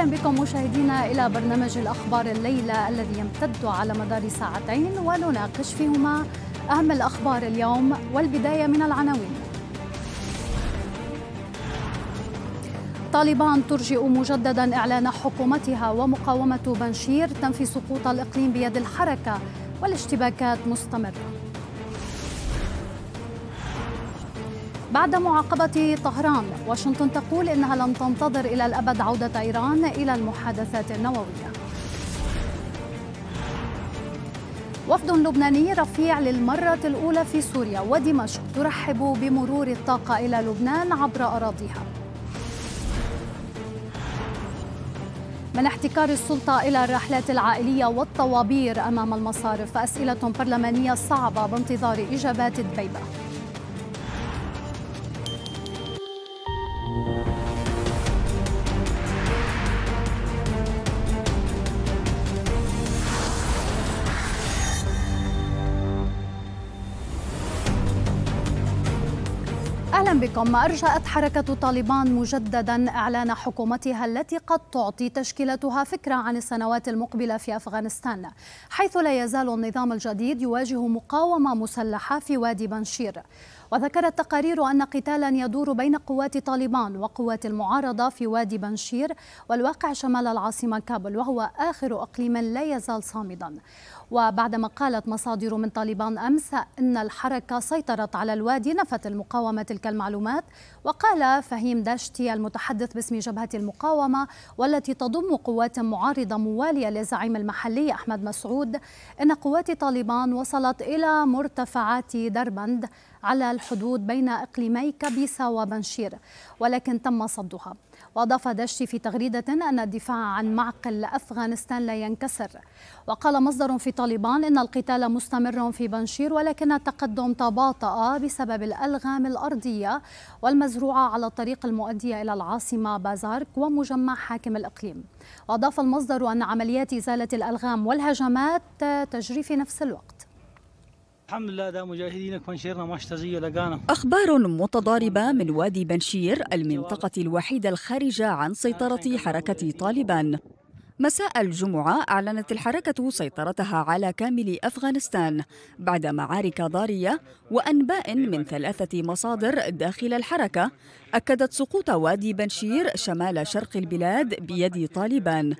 اهلا بكم مشاهدينا الى برنامج الاخبار الليله الذي يمتد على مدار ساعتين ونناقش فيهما اهم الاخبار اليوم والبدايه من العناوين. طالبان ترجئ مجددا اعلان حكومتها ومقاومه بنشير تنفي سقوط الاقليم بيد الحركه والاشتباكات مستمره. بعد معاقبة طهران واشنطن تقول إنها لن تنتظر إلى الأبد عودة إيران إلى المحادثات النووية وفد لبناني رفيع للمرة الأولى في سوريا ودمشق ترحب بمرور الطاقة إلى لبنان عبر أراضيها من احتكار السلطة إلى الرحلات العائلية والطوابير أمام المصارف أسئلة برلمانية صعبة بانتظار إجابات دبيبة بكم أرجأت حركة طالبان مجددا إعلان حكومتها التي قد تعطي تشكيلتها فكرة عن السنوات المقبلة في أفغانستان حيث لا يزال النظام الجديد يواجه مقاومة مسلحة في وادي بنشير وذكرت تقارير أن قتالا يدور بين قوات طالبان وقوات المعارضة في وادي بنشير والواقع شمال العاصمة كابل وهو آخر إقليم لا يزال صامدا وبعدما قالت مصادر من طالبان أمس أن الحركة سيطرت على الوادي نفت المقاومة تلك المعلومات وقال فهيم داشتي المتحدث باسم جبهة المقاومة والتي تضم قوات معارضة موالية للزعيم المحلي أحمد مسعود أن قوات طالبان وصلت إلى مرتفعات دربند على الحدود بين إقليمي كبيسة وبنشير ولكن تم صدها وأضاف دشتي في تغريدة أن الدفاع عن معقل أفغانستان لا ينكسر وقال مصدر في طالبان إن القتال مستمر في بنشير ولكن التقدم تباطأ بسبب الألغام الأرضية والمزروعة على الطريق المؤدية إلى العاصمة بازارك ومجمع حاكم الإقليم وأضاف المصدر أن عمليات إزالة الألغام والهجمات تجري في نفس الوقت الحمد لله ده مجاهدينك بنشيرنا تزيه لقانا أخبار متضاربة من وادي بنشير المنطقة الوحيدة الخارجة عن سيطرة حركة طالبان مساء الجمعة أعلنت الحركة سيطرتها على كامل أفغانستان بعد معارك ضارية وأنباء من ثلاثة مصادر داخل الحركة أكدت سقوط وادي بنشير شمال شرق البلاد بيد طالبان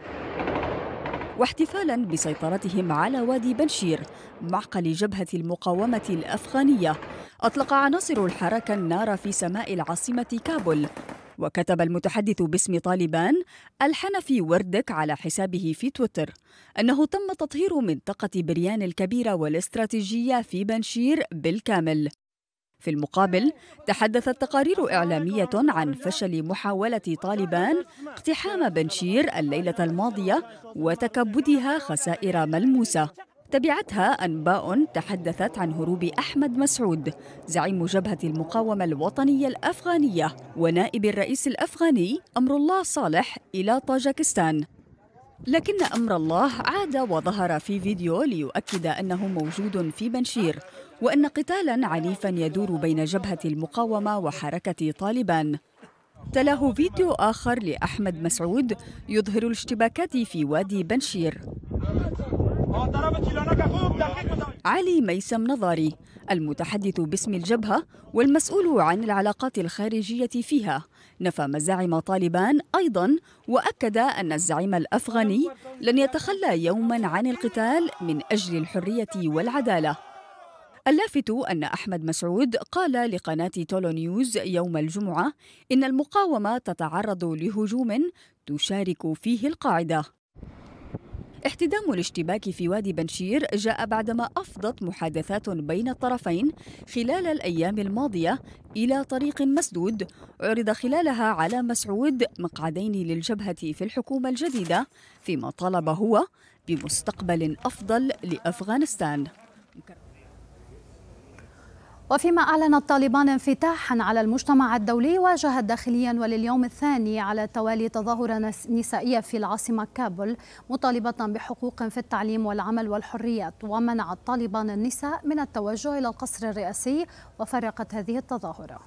واحتفالا بسيطرتهم على وادي بنشير معقل جبهة المقاومة الأفغانية أطلق عناصر الحركة النار في سماء العاصمة كابول وكتب المتحدث باسم طالبان الحنفي وردك على حسابه في تويتر أنه تم تطهير منطقة بريان الكبيرة والاستراتيجية في بنشير بالكامل في المقابل تحدثت تقارير إعلامية عن فشل محاولة طالبان اقتحام بنشير الليلة الماضية وتكبدها خسائر ملموسة تبعتها أنباء تحدثت عن هروب أحمد مسعود زعيم جبهة المقاومة الوطنية الأفغانية ونائب الرئيس الأفغاني أمر الله صالح إلى طاجكستان لكن أمر الله عاد وظهر في فيديو ليؤكد أنه موجود في بنشير وأن قتالا عنيفا يدور بين جبهة المقاومة وحركة طالبان تلاه فيديو آخر لأحمد مسعود يظهر الاشتباكات في وادي بنشير علي ميسم نظاري المتحدث باسم الجبهة والمسؤول عن العلاقات الخارجية فيها نفى مزاعم طالبان أيضا وأكد أن الزعيم الأفغاني لن يتخلى يوما عن القتال من أجل الحرية والعدالة اللافت أن أحمد مسعود قال لقناة تولو نيوز يوم الجمعة إن المقاومة تتعرض لهجوم تشارك فيه القاعدة احتدام الاشتباك في وادي بنشير جاء بعدما أفضت محادثات بين الطرفين خلال الأيام الماضية إلى طريق مسدود عرض خلالها على مسعود مقعدين للجبهة في الحكومة الجديدة فيما طالب هو بمستقبل أفضل لأفغانستان وفيما أعلنت طالبان انفتاحا على المجتمع الدولي واجهت داخليا ولليوم الثاني على التوالي تظاهرة نسائية في العاصمة كابول مطالبة بحقوق في التعليم والعمل والحريات ومنعت طالبان النساء من التوجه إلى القصر الرئاسي وفرقت هذه التظاهرة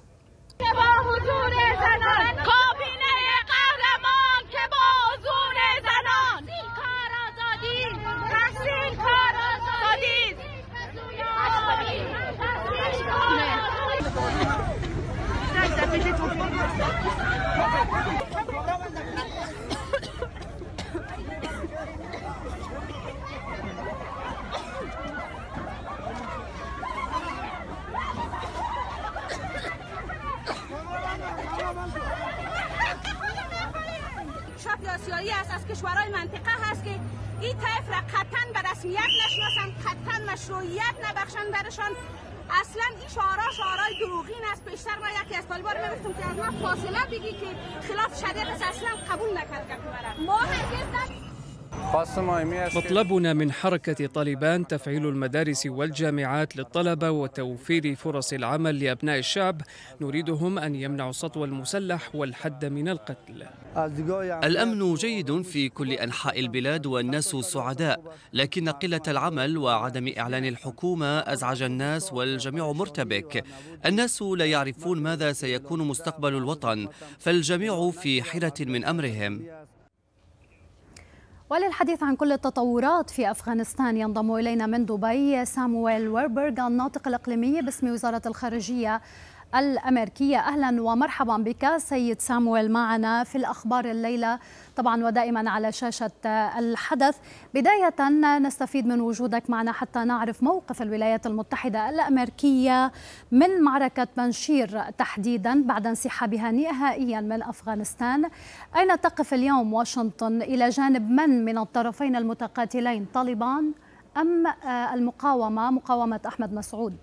آسیایی است از کشورهای منطقه هست که این طیف را قطعا به رسمیت نشناسند قطعا مشروعیت نبخشند برشان اصلا این شعارا شعارای دروغین است بیشتر ما یکی از طالبان میگفتم که از ما فاصله بگی که خلاف شریعت اصلا قبول نکرد که ما هرگز مطلبنا من حركة طالبان تفعيل المدارس والجامعات للطلبة وتوفير فرص العمل لأبناء الشعب نريدهم أن يمنعوا السطو المسلح والحد من القتل الأمن جيد في كل أنحاء البلاد والناس سعداء لكن قلة العمل وعدم إعلان الحكومة أزعج الناس والجميع مرتبك الناس لا يعرفون ماذا سيكون مستقبل الوطن فالجميع في حيرة من أمرهم وللحديث عن كل التطورات في أفغانستان ينضم إلينا من دبي سامويل ويربرغ الناطق الإقليمي باسم وزارة الخارجية الأمريكية أهلا ومرحبا بك سيد سامويل معنا في الأخبار الليلة طبعا ودائما على شاشة الحدث بداية نستفيد من وجودك معنا حتى نعرف موقف الولايات المتحدة الأمريكية من معركة بنشير تحديدا بعد انسحابها نهائيا من أفغانستان أين تقف اليوم واشنطن إلى جانب من من الطرفين المتقاتلين طالبان أم المقاومة مقاومة أحمد مسعود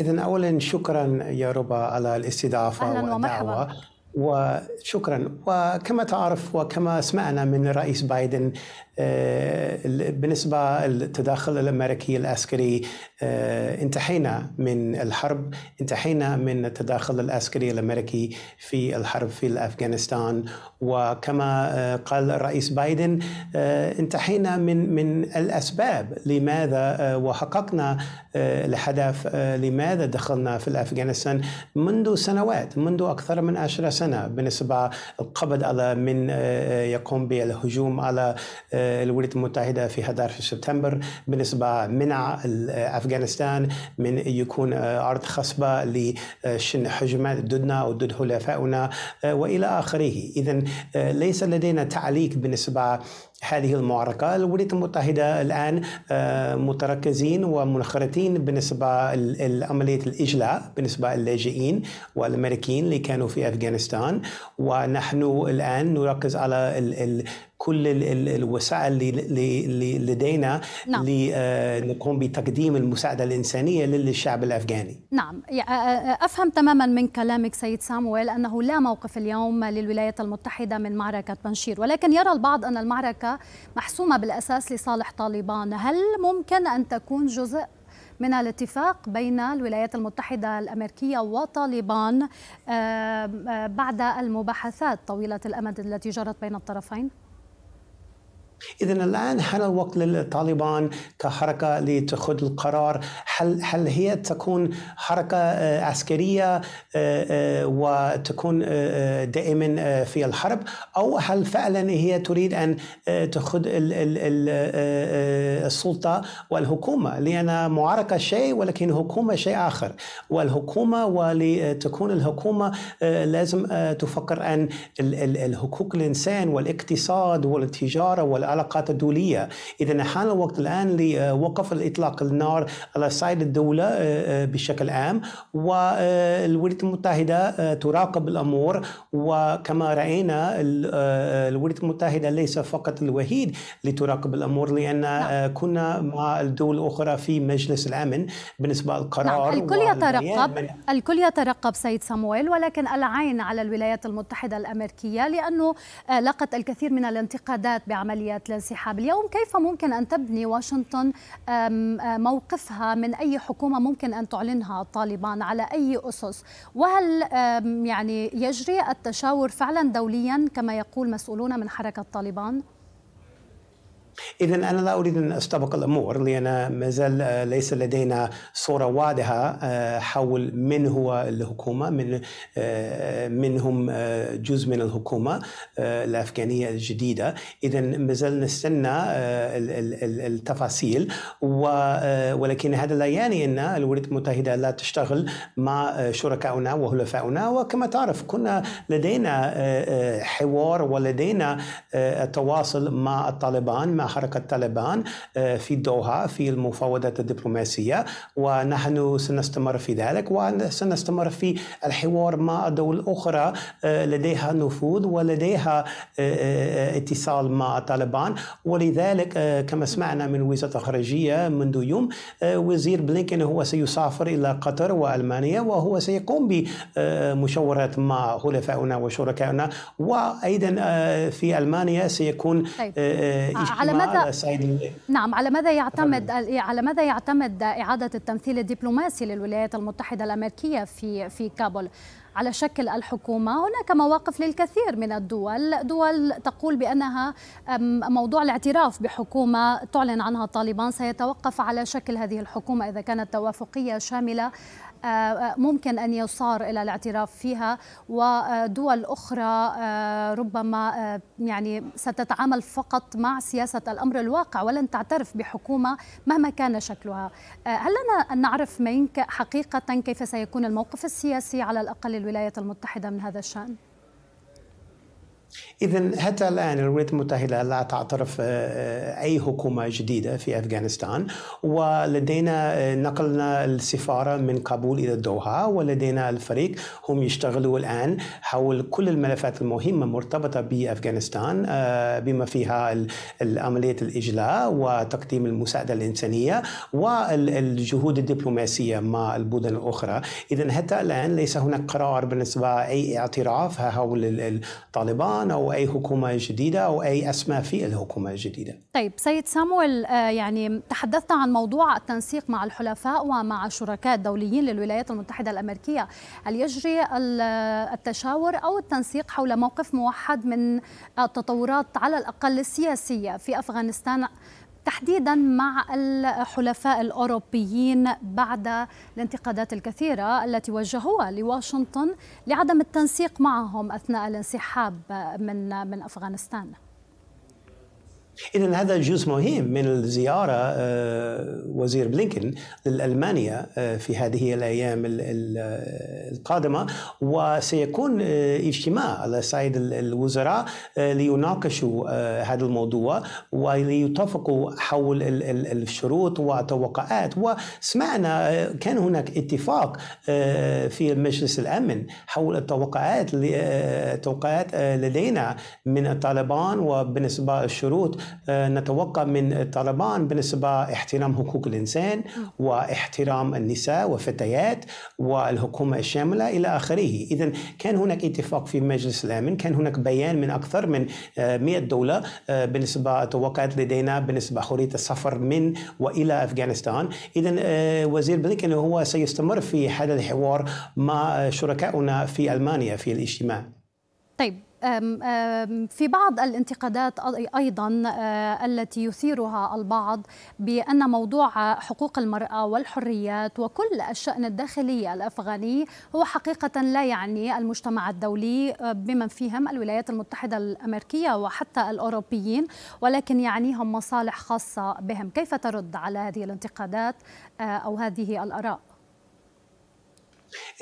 إذا أولا شكرا يا ربا على الاستضافة والدعوة وشكرا وكما تعرف وكما سمعنا من رئيس بايدن آه، بالنسبة للتداخل الأمريكي العسكري آه، انتهينا من الحرب انتهينا من التداخل العسكري الأمريكي في الحرب في أفغانستان وكما آه، قال الرئيس بايدن انتهينا من من الأسباب لماذا وحققنا الهدف لماذا دخلنا في أفغانستان منذ سنوات منذ أكثر من عشر سنة بالنسبة القبض على من يقوم بالهجوم على الولايات المتحدة في 11 سبتمبر بالنسبة منع أفغانستان من يكون أرض خصبة لشن هجمات ضدنا وضد حلفائنا وإلى آخره إذا ليس لدينا تعليق بالنسبة هذه المعركة الولايات المتحدة الآن متركزين ومنخرطين بالنسبة لعملية الإجلاء بالنسبة للاجئين والأمريكيين اللي كانوا في أفغانستان ونحن الآن نركز على كل الوسائل اللي لدينا نعم. لنقوم آه، بتقديم المساعدة الإنسانية للشعب الأفغاني نعم آه، آه، أفهم تماما من كلامك سيد سامويل أنه لا موقف اليوم للولايات المتحدة من معركة بنشير ولكن يرى البعض أن المعركة محسومة بالأساس لصالح طالبان هل ممكن أن تكون جزء من الاتفاق بين الولايات المتحدة الأمريكية وطالبان بعد المباحثات طويلة الأمد التي جرت بين الطرفين؟ إذا الآن هل الوقت للطالبان كحركة لتأخذ القرار هل, هل هي تكون حركة آه، عسكرية آه، آه، وتكون دائما في الحرب أو هل فعلا هي تريد أن تأخذ السلطة والحكومة لأن معركة شيء ولكن حكومة شيء آخر والحكومة ولتكون الحكومة لازم تفكر أن الحقوق الإنسان والاقتصاد والتجارة وال العلاقات الدولية إذا حان الوقت الآن لوقف الإطلاق النار على صعيد الدولة آه، آه، بشكل عام والولايات المتحدة آه، تراقب الأمور وكما رأينا الولايات المتحدة ليس فقط الوحيد لتراقب الأمور لأن نعم. كنا مع الدول الأخرى في مجلس الأمن بالنسبة للقرار نعم. الكل يترقب الكل يترقب سيد صمويل ولكن العين على الولايات المتحدة الأمريكية لأنه لقت الكثير من الانتقادات بعملية عمليات الانسحاب اليوم كيف ممكن أن تبني واشنطن موقفها من أي حكومة ممكن أن تعلنها طالبان على أي أسس وهل يعني يجري التشاور فعلا دوليا كما يقول مسؤولون من حركة طالبان؟ إذا أنا لا أريد أن أستبق الأمور لأن ما زال آه، ليس لدينا صورة واضحة آه، حول من هو الحكومة من آه، من هم جزء من الحكومة الأفغانية الجديدة إذا ما زال نستنى التفاصيل ولكن هذا لا يعني أن الولايات المتحدة لا تشتغل مع شركائنا وحلفائنا وكما تعرف كنا لدينا حوار ولدينا التواصل مع الطالبان مع حركة طالبان آه، في الدوحة في المفاوضات الدبلوماسية ونحن سنستمر في ذلك وسنستمر في الحوار مع دول أخرى آه، لديها نفوذ ولديها آه، اتصال مع طالبان ولذلك كما سمعنا من وزارة الخارجية منذ يوم وزير بلينكن هو سيسافر إلى قطر وألمانيا وهو سيقوم بمشاورات مع حلفائنا وشركائنا وأيضا في ألمانيا سيكون طيب. على ماذا سيد نعم على ماذا يعتمد على ماذا يعتمد إعادة التمثيل الدبلوماسي للولايات المتحدة الأمريكية في في كابول على شكل الحكومة هناك مواقف للكثير من الدول دول تقول بأنها موضوع الاعتراف بحكومة تعلن عنها طالبان سيتوقف على شكل هذه الحكومة إذا كانت توافقية شاملة آه، آه، ممكن أن يصار إلى الاعتراف فيها ودول أخرى آه، ربما يعني ستتعامل فقط مع سياسة الأمر الواقع ولن تعترف بحكومة مهما كان شكلها هل لنا أن نعرف منك حقيقة كيف سيكون الموقف السياسي على الأقل الولايات المتحدة من هذا الشأن؟ إذا حتى الآن الولايات المتحدة لا تعترف آه، آه، أي حكومة جديدة في أفغانستان ولدينا آه، نقلنا السفارة من كابول إلى الدوحة ولدينا الفريق هم يشتغلوا الآن حول كل الملفات المهمة مرتبطة بأفغانستان بما فيها عملية الإجلاء وتقديم المساعدة الإنسانية والجهود الدبلوماسية مع البلدان الأخرى إذا حتى الآن ليس هناك قرار بالنسبة أي اعتراف حول الطالبان سلطان او اي حكومه جديده او اي اسماء في الحكومه الجديده. طيب سيد سامويل آه، يعني تحدثنا عن موضوع التنسيق مع الحلفاء ومع شركاء دوليين للولايات المتحده الامريكيه، هل يجري آه، التشاور او التنسيق حول موقف موحد من التطورات على الاقل السياسيه في افغانستان تحديدا مع الحلفاء الأوروبيين بعد الانتقادات الكثيرة التي وجهوها لواشنطن لعدم التنسيق معهم أثناء الانسحاب من من أفغانستان اذا هذا جزء مهم من الزياره آه، وزير بلينكن لالمانيا آه، في هذه الايام القادمه وسيكون آه، اجتماع على صعيد الوزراء ليناقشوا هذا الموضوع وليتفقوا حول الشروط والتوقعات وسمعنا كان هناك اتفاق في مجلس الامن حول التوقعات التوقعات لدينا من الطالبان وبالنسبه للشروط آه، نتوقع من طالبان بالنسبة احترام حقوق الإنسان واحترام النساء والفتيات والحكومة الشاملة إلى آخره إذا كان هناك اتفاق في مجلس الأمن كان هناك بيان من أكثر من 100 آه، دولة آه، بالنسبة توقعت لدينا بالنسبة حرية السفر من وإلى أفغانستان إذا وزير بلينكن هو سيستمر في هذا الحوار مع شركائنا في ألمانيا في الاجتماع طيب في بعض الانتقادات ايضا آه، التي يثيرها البعض بان موضوع حقوق المراه والحريات وكل الشان الداخلي الافغاني هو حقيقه لا يعني المجتمع الدولي آه، بمن فيهم الولايات المتحده الامريكيه وحتى الاوروبيين ولكن يعنيهم مصالح خاصه بهم، كيف ترد على هذه الانتقادات آه، او هذه الاراء؟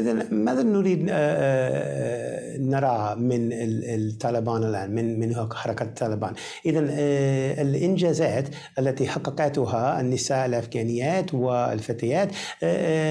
اذا ماذا نريد آه، آه، نرى من الطالبان الان من من حركه الطالبان؟ اذا آه، الانجازات التي حققتها النساء الافغانيات والفتيات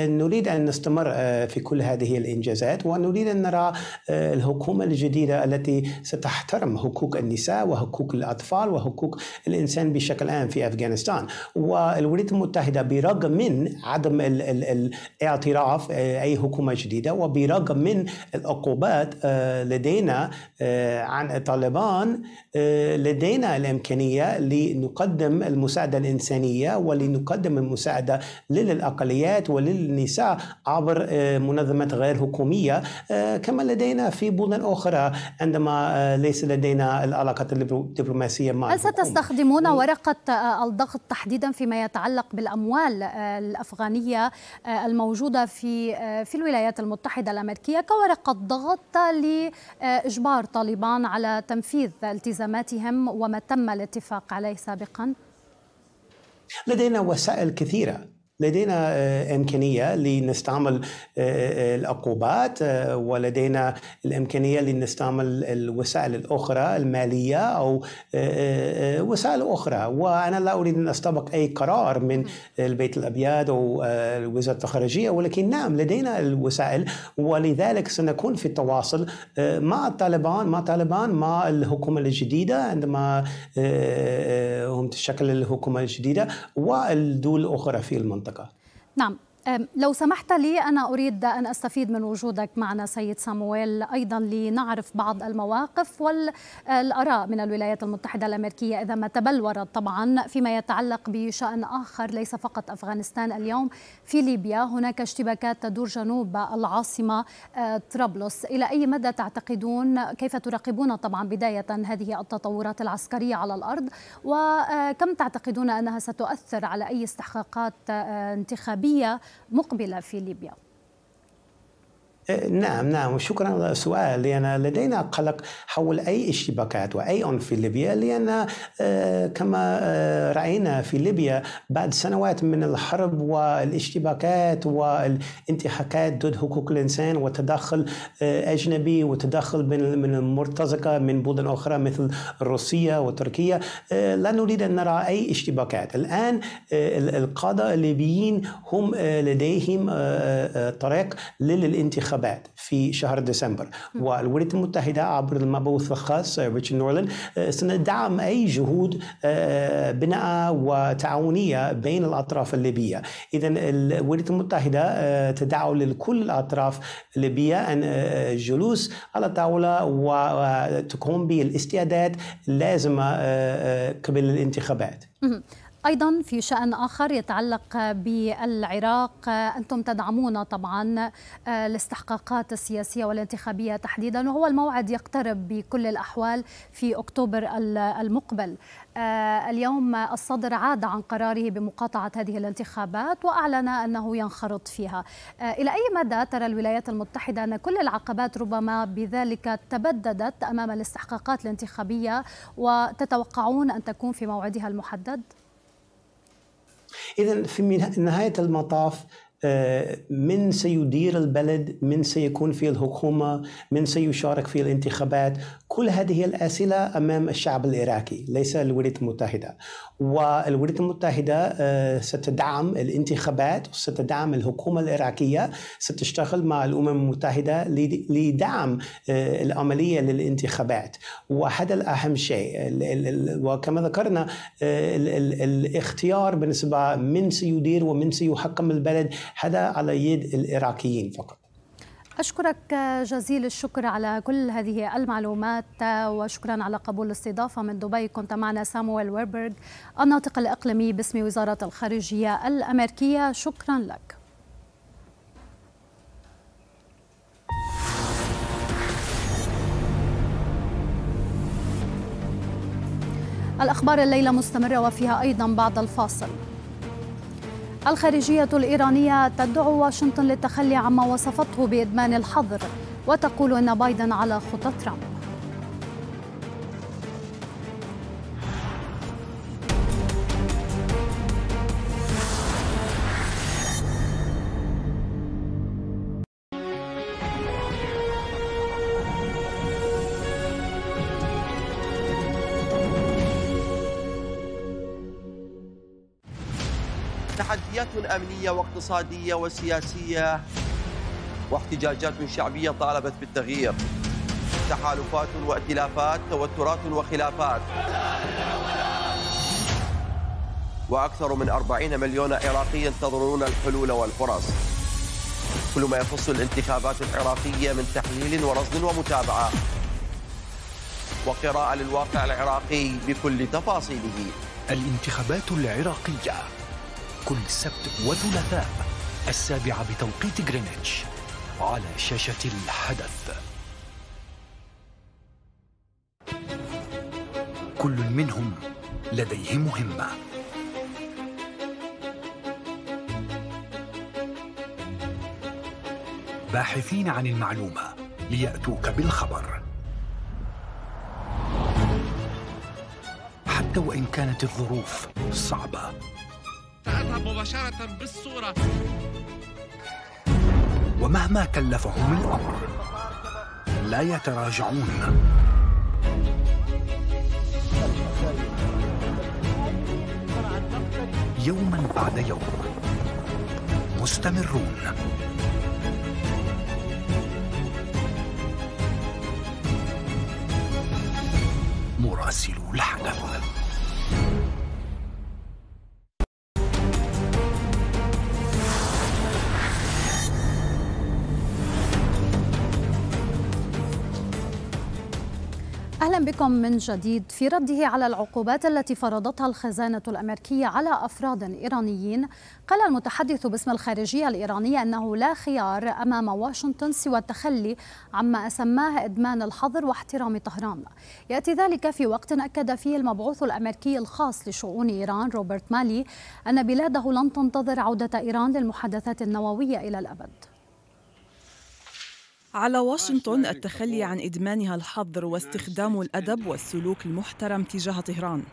نريد ان نستمر في كل هذه الانجازات ونريد ان نرى الحكومه الجديده التي ستحترم حقوق النساء وحقوق الاطفال وحقوق الانسان بشكل عام في افغانستان والولايات المتحده برغم من عدم الاعتراف اي حكومه جديده وبرغم من العقوبات آه، لدينا آه، عن طالبان آه، لدينا الامكانيه لنقدم المساعده الانسانيه ولنقدم المساعده للاقليات وللنساء عبر منظمات غير حكوميه كما لدينا في بلدان اخرى عندما ليس لدينا العلاقات الدبلوماسيه مع هل ستستخدمون ورقه الضغط تحديدا فيما يتعلق بالاموال الافغانيه الموجوده في في في الولايات المتحدة الأمريكية كورقة ضغط لإجبار طالبان على تنفيذ التزاماتهم وما تم الاتفاق عليه سابقا لدينا وسائل كثيرة لدينا آه، امكانيه لنستعمل آه، آه، العقوبات ولدينا الامكانيه لنستعمل الوسائل الاخرى الماليه او وسائل اخرى وانا لا اريد ان استبق اي قرار من البيت الابيض او وزاره الخارجيه ولكن نعم لدينا الوسائل ولذلك سنكون في التواصل مع طالبان مع طالبان مع الحكومه الجديده عندما هم تشكل الحكومه الجديده والدول الاخرى في المنطقه الضفة. نعم لو سمحت لي أنا أريد أن أستفيد من وجودك معنا سيد سامويل أيضا لنعرف بعض المواقف والآراء من الولايات المتحدة الأمريكية إذا ما تبلورت طبعا فيما يتعلق بشأن آخر ليس فقط أفغانستان اليوم في ليبيا هناك اشتباكات تدور جنوب العاصمة أه، طرابلس إلى أي مدى تعتقدون كيف تراقبون طبعا بداية هذه التطورات العسكرية على الأرض وكم أه، تعتقدون أنها ستؤثر على أي استحقاقات أه، انتخابية مقبله في ليبيا إيه، نعم نعم وشكرا السؤال لأن لدينا قلق حول أي اشتباكات وأي عنف في ليبيا لأن آه، كما آه، رأينا في ليبيا بعد سنوات من الحرب والاشتباكات والانتهاكات ضد حقوق الإنسان وتدخل آه، أجنبي وتدخل من المرتزقة من بلدان أخرى مثل روسيا وتركيا لا نريد أن نرى أي اشتباكات الآن القادة الليبيين هم لديهم طريق للانتخاب الانتخابات في شهر ديسمبر والولايات المتحدة عبر المبعوث الخاص ريتشارد آه، نورلاند آه، سندعم أي جهود آه، بناء وتعاونية بين الأطراف الليبية إذا الولايات المتحدة تدعو لكل الأطراف الليبية أن جلوس على طاولة وتقوم بالاستعداد اللازمة قبل الانتخابات أيضا في شأن آخر يتعلق بالعراق أنتم تدعمون طبعا آه، الاستحقاقات السياسية والانتخابية تحديدا وهو الموعد يقترب بكل الأحوال في أكتوبر المقبل آه، اليوم الصدر عاد عن قراره بمقاطعة هذه الانتخابات وأعلن أنه ينخرط فيها آه، إلى أي مدى ترى الولايات المتحدة أن كل العقبات ربما بذلك تبددت أمام الاستحقاقات الانتخابية وتتوقعون أن تكون في موعدها المحدد؟ إذا في نهاية المطاف آه، من سيدير البلد من سيكون في الحكومة من سيشارك في الانتخابات كل هذه الأسئلة أمام الشعب العراقي ليس الولايات المتحدة والولايات المتحدة آه، ستدعم الانتخابات وستدعم الحكومة العراقية ستشتغل مع الأمم المتحدة لدعم آه، العملية للانتخابات وهذا الأهم شيء وكما ذكرنا آه، الاختيار بالنسبة من سيدير ومن سيحكم البلد هذا على يد العراقيين فقط أشكرك جزيل الشكر على كل هذه المعلومات وشكرا على قبول الاستضافة من دبي كنت معنا سامويل ويربرغ الناطق الإقليمي باسم وزارة الخارجية الأمريكية شكرا لك الأخبار الليلة مستمرة وفيها أيضا بعد الفاصل الخارجية الإيرانية تدعو واشنطن للتخلي عما وصفته بإدمان الحظر وتقول أن بايدن على خطى ترامب اجتماعية واقتصادية وسياسية واحتجاجات شعبية طالبت بالتغيير تحالفات وائتلافات توترات وخلافات وأكثر من 40 مليون عراقي ينتظرون الحلول والفرص كل ما يخص الانتخابات العراقية من تحليل ورصد ومتابعة وقراءة للواقع العراقي بكل تفاصيله الانتخابات العراقية كل سبت وثلاثاء السابعة بتوقيت غرينتش على شاشة الحدث كل منهم لديه مهمة باحثين عن المعلومة ليأتوك بالخبر حتى وإن كانت الظروف صعبة أذهب مباشرة بالصورة ومهما كلفهم الأمر لا يتراجعون يوما بعد يوم مستمرون مراسلو الحدث بكم من جديد في رده على العقوبات التي فرضتها الخزانة الأمريكية على أفراد إيرانيين قال المتحدث باسم الخارجية الإيرانية أنه لا خيار أمام واشنطن سوى التخلي عما أسماه إدمان الحظر واحترام طهران يأتي ذلك في وقت أكد فيه المبعوث الأمريكي الخاص لشؤون إيران روبرت مالي أن بلاده لن تنتظر عودة إيران للمحادثات النووية إلى الأبد على واشنطن التخلي عن إدمانها الحظر واستخدام الأدب والسلوك المحترم تجاه طهران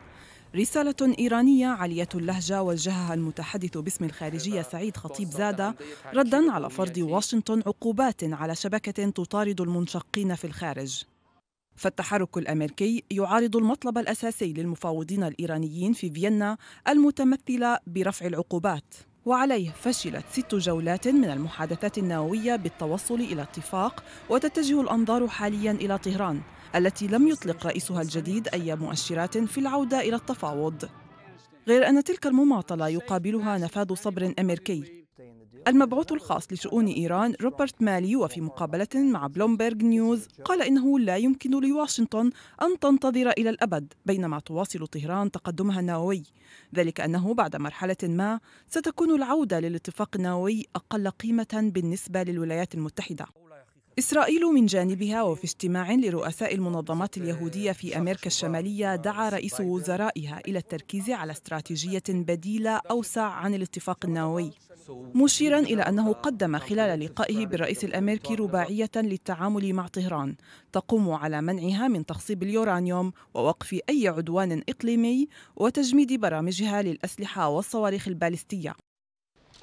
رسالة إيرانية عالية اللهجة وجهها المتحدث باسم الخارجية سعيد خطيب زادة ردا على فرض واشنطن عقوبات على شبكة تطارد المنشقين في الخارج فالتحرك الامريكي يعارض المطلب الاساسي للمفاوضين الايرانيين في فيينا المتمثله برفع العقوبات وعليه فشلت ست جولات من المحادثات النووية بالتوصل إلى اتفاق وتتجه الأنظار حاليا إلى طهران التي لم يطلق رئيسها الجديد أي مؤشرات في العودة إلى التفاوض غير أن تلك المماطلة يقابلها نفاذ صبر أمريكي المبعوث الخاص لشؤون إيران روبرت مالي وفي مقابلة مع بلومبرغ نيوز قال إنه لا يمكن لواشنطن أن تنتظر إلى الأبد بينما تواصل طهران تقدمها النووي ذلك أنه بعد مرحلة ما ستكون العودة للاتفاق النووي أقل قيمة بالنسبة للولايات المتحدة إسرائيل من جانبها وفي اجتماع لرؤساء المنظمات اليهودية في أمريكا الشمالية دعا رئيس وزرائها إلى التركيز على استراتيجية بديلة أوسع عن الاتفاق النووي مشيرا إلى أنه قدم خلال لقائه بالرئيس الأمريكي رباعية للتعامل مع طهران تقوم على منعها من تخصيب اليورانيوم ووقف أي عدوان إقليمي وتجميد برامجها للأسلحة والصواريخ البالستية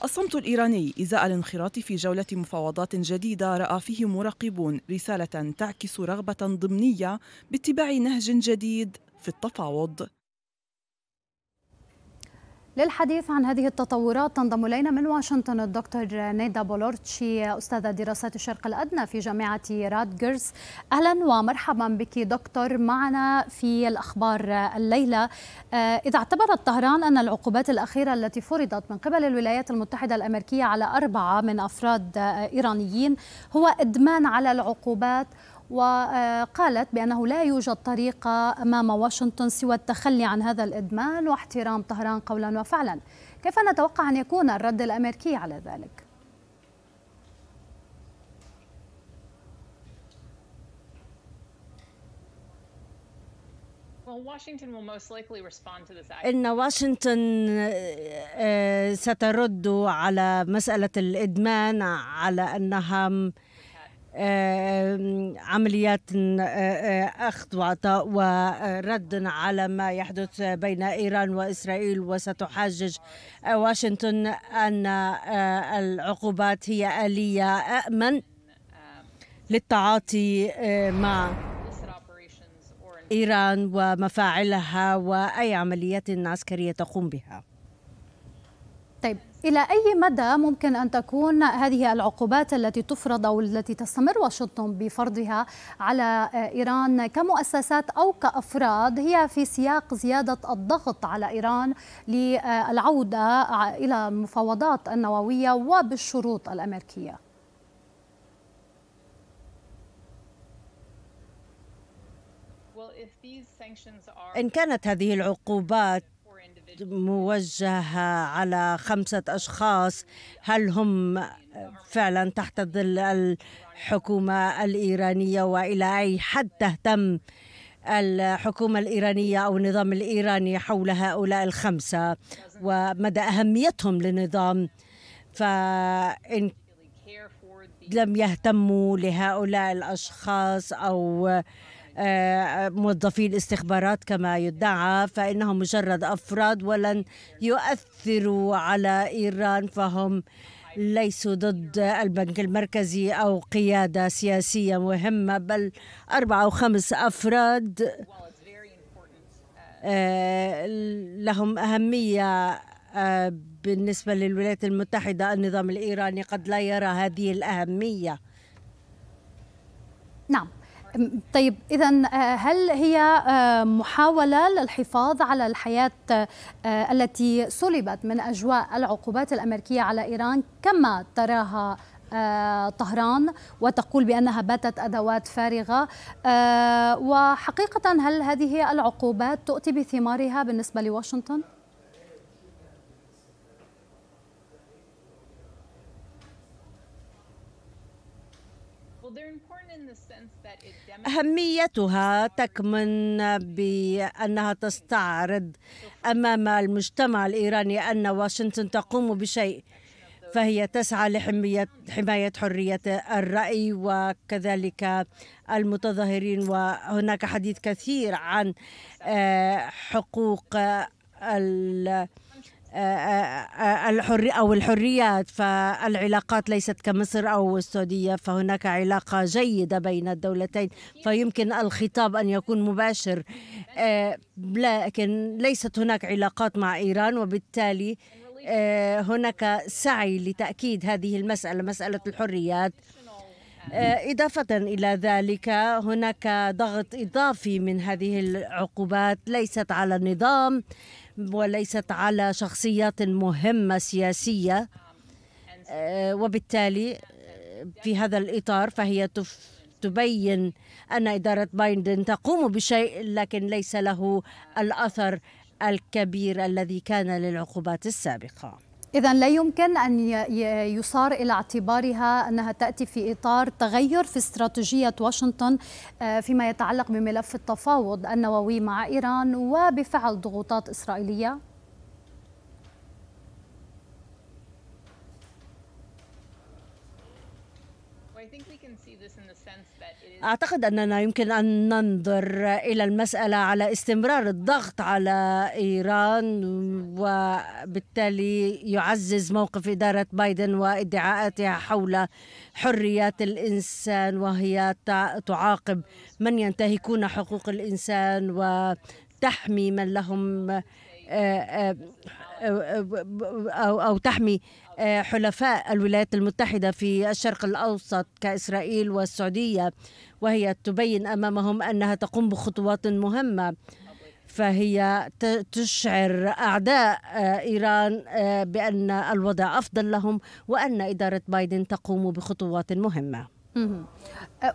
الصمت الإيراني إزاء الانخراط في جولة مفاوضات جديدة رأى فيه مراقبون رسالة تعكس رغبة ضمنية باتباع نهج جديد في التفاوض للحديث عن هذه التطورات تنضم الينا من واشنطن الدكتور نيدا بولورتشي استاذه دراسات الشرق الادنى في جامعه رادجرز اهلا ومرحبا بك دكتور معنا في الاخبار الليله آه، اذا اعتبرت طهران ان العقوبات الاخيره التي فرضت من قبل الولايات المتحده الامريكيه على اربعه من افراد آه، ايرانيين هو ادمان على العقوبات وقالت بأنه لا يوجد طريقة أمام واشنطن سوى التخلي عن هذا الإدمان واحترام طهران قولا وفعلا كيف نتوقع أن يكون الرد الأمريكي على ذلك؟ إن واشنطن آه، سترد على مسألة الإدمان على أنها عمليات آه، آه، اخذ وعطاء ورد على ما يحدث بين ايران واسرائيل وستحاجج واشنطن ان آه، العقوبات هي اليه امن للتعاطي مع ايران ومفاعلها واي عمليات عسكريه تقوم بها. طيب إلى أي مدى ممكن أن تكون هذه العقوبات التي تفرض أو التي تستمر واشنطن بفرضها على إيران كمؤسسات أو كأفراد هي في سياق زيادة الضغط على إيران للعودة إلى المفاوضات النووية وبالشروط الأمريكية؟ إن كانت هذه العقوبات موجه على خمسة أشخاص هل هم فعلا تحت ظل الحكومة الإيرانية وإلى أي حد تهتم الحكومة الإيرانية أو النظام الإيراني حول هؤلاء الخمسة ومدى أهميتهم للنظام فإن لم يهتموا لهؤلاء الأشخاص أو آه، موظفي الاستخبارات كما يدعى فإنهم مجرد أفراد ولن يؤثروا على إيران فهم ليسوا ضد البنك المركزي أو قيادة سياسية مهمة بل أربع أو خمس أفراد آه، لهم أهمية آه، بالنسبة للولايات المتحدة النظام الإيراني قد لا يرى هذه الأهمية نعم طيب إذا آه، هل هي آه، محاولة للحفاظ على الحياة آه، التي سلبت من أجواء العقوبات الأمريكية على إيران كما تراها طهران وتقول بأنها باتت أدوات فارغة وحقيقة هل هذه العقوبات تؤتي بثمارها بالنسبة لواشنطن؟ أهميتها تكمن بأنها تستعرض أمام المجتمع الإيراني أن واشنطن تقوم بشيء فهي تسعى لحماية حماية حرية الرأي وكذلك المتظاهرين وهناك حديث كثير عن آه، حقوق آه، آه، آه، الحرية أو الحريات فالعلاقات ليست كمصر أو السعودية فهناك علاقة جيدة بين الدولتين فيمكن الخطاب أن يكون مباشر لكن ليست هناك علاقات مع إيران وبالتالي هناك سعي لتأكيد هذه المسألة مسألة الحريات إضافة إلى ذلك هناك ضغط إضافي من هذه العقوبات ليست على النظام وليست على شخصيات مهمة سياسية آه، وبالتالي آه، في هذا الإطار فهي تبين أن إدارة بايدن تقوم بشيء لكن ليس له الأثر الكبير الذي كان للعقوبات السابقه إذا لا يمكن أن يصار إلى اعتبارها أنها تأتي في إطار تغير في استراتيجية واشنطن آه، فيما يتعلق بملف التفاوض النووي مع إيران وبفعل ضغوطات إسرائيلية؟ أعتقد أننا يمكن أن ننظر إلى المسألة على استمرار الضغط على إيران وبالتالي يعزز موقف إدارة بايدن وادعاءاتها حول حريات الإنسان وهي تعاقب من ينتهكون حقوق الإنسان وتحمي من لهم آه، آه، آه، أو, تحمي حلفاء الولايات المتحدة في الشرق الأوسط كإسرائيل والسعودية وهي تبين امامهم انها تقوم بخطوات مهمه فهي تشعر أعداء آه، إيران آه، بأن الوضع أفضل لهم وأن إدارة بايدن تقوم بخطوات مهمة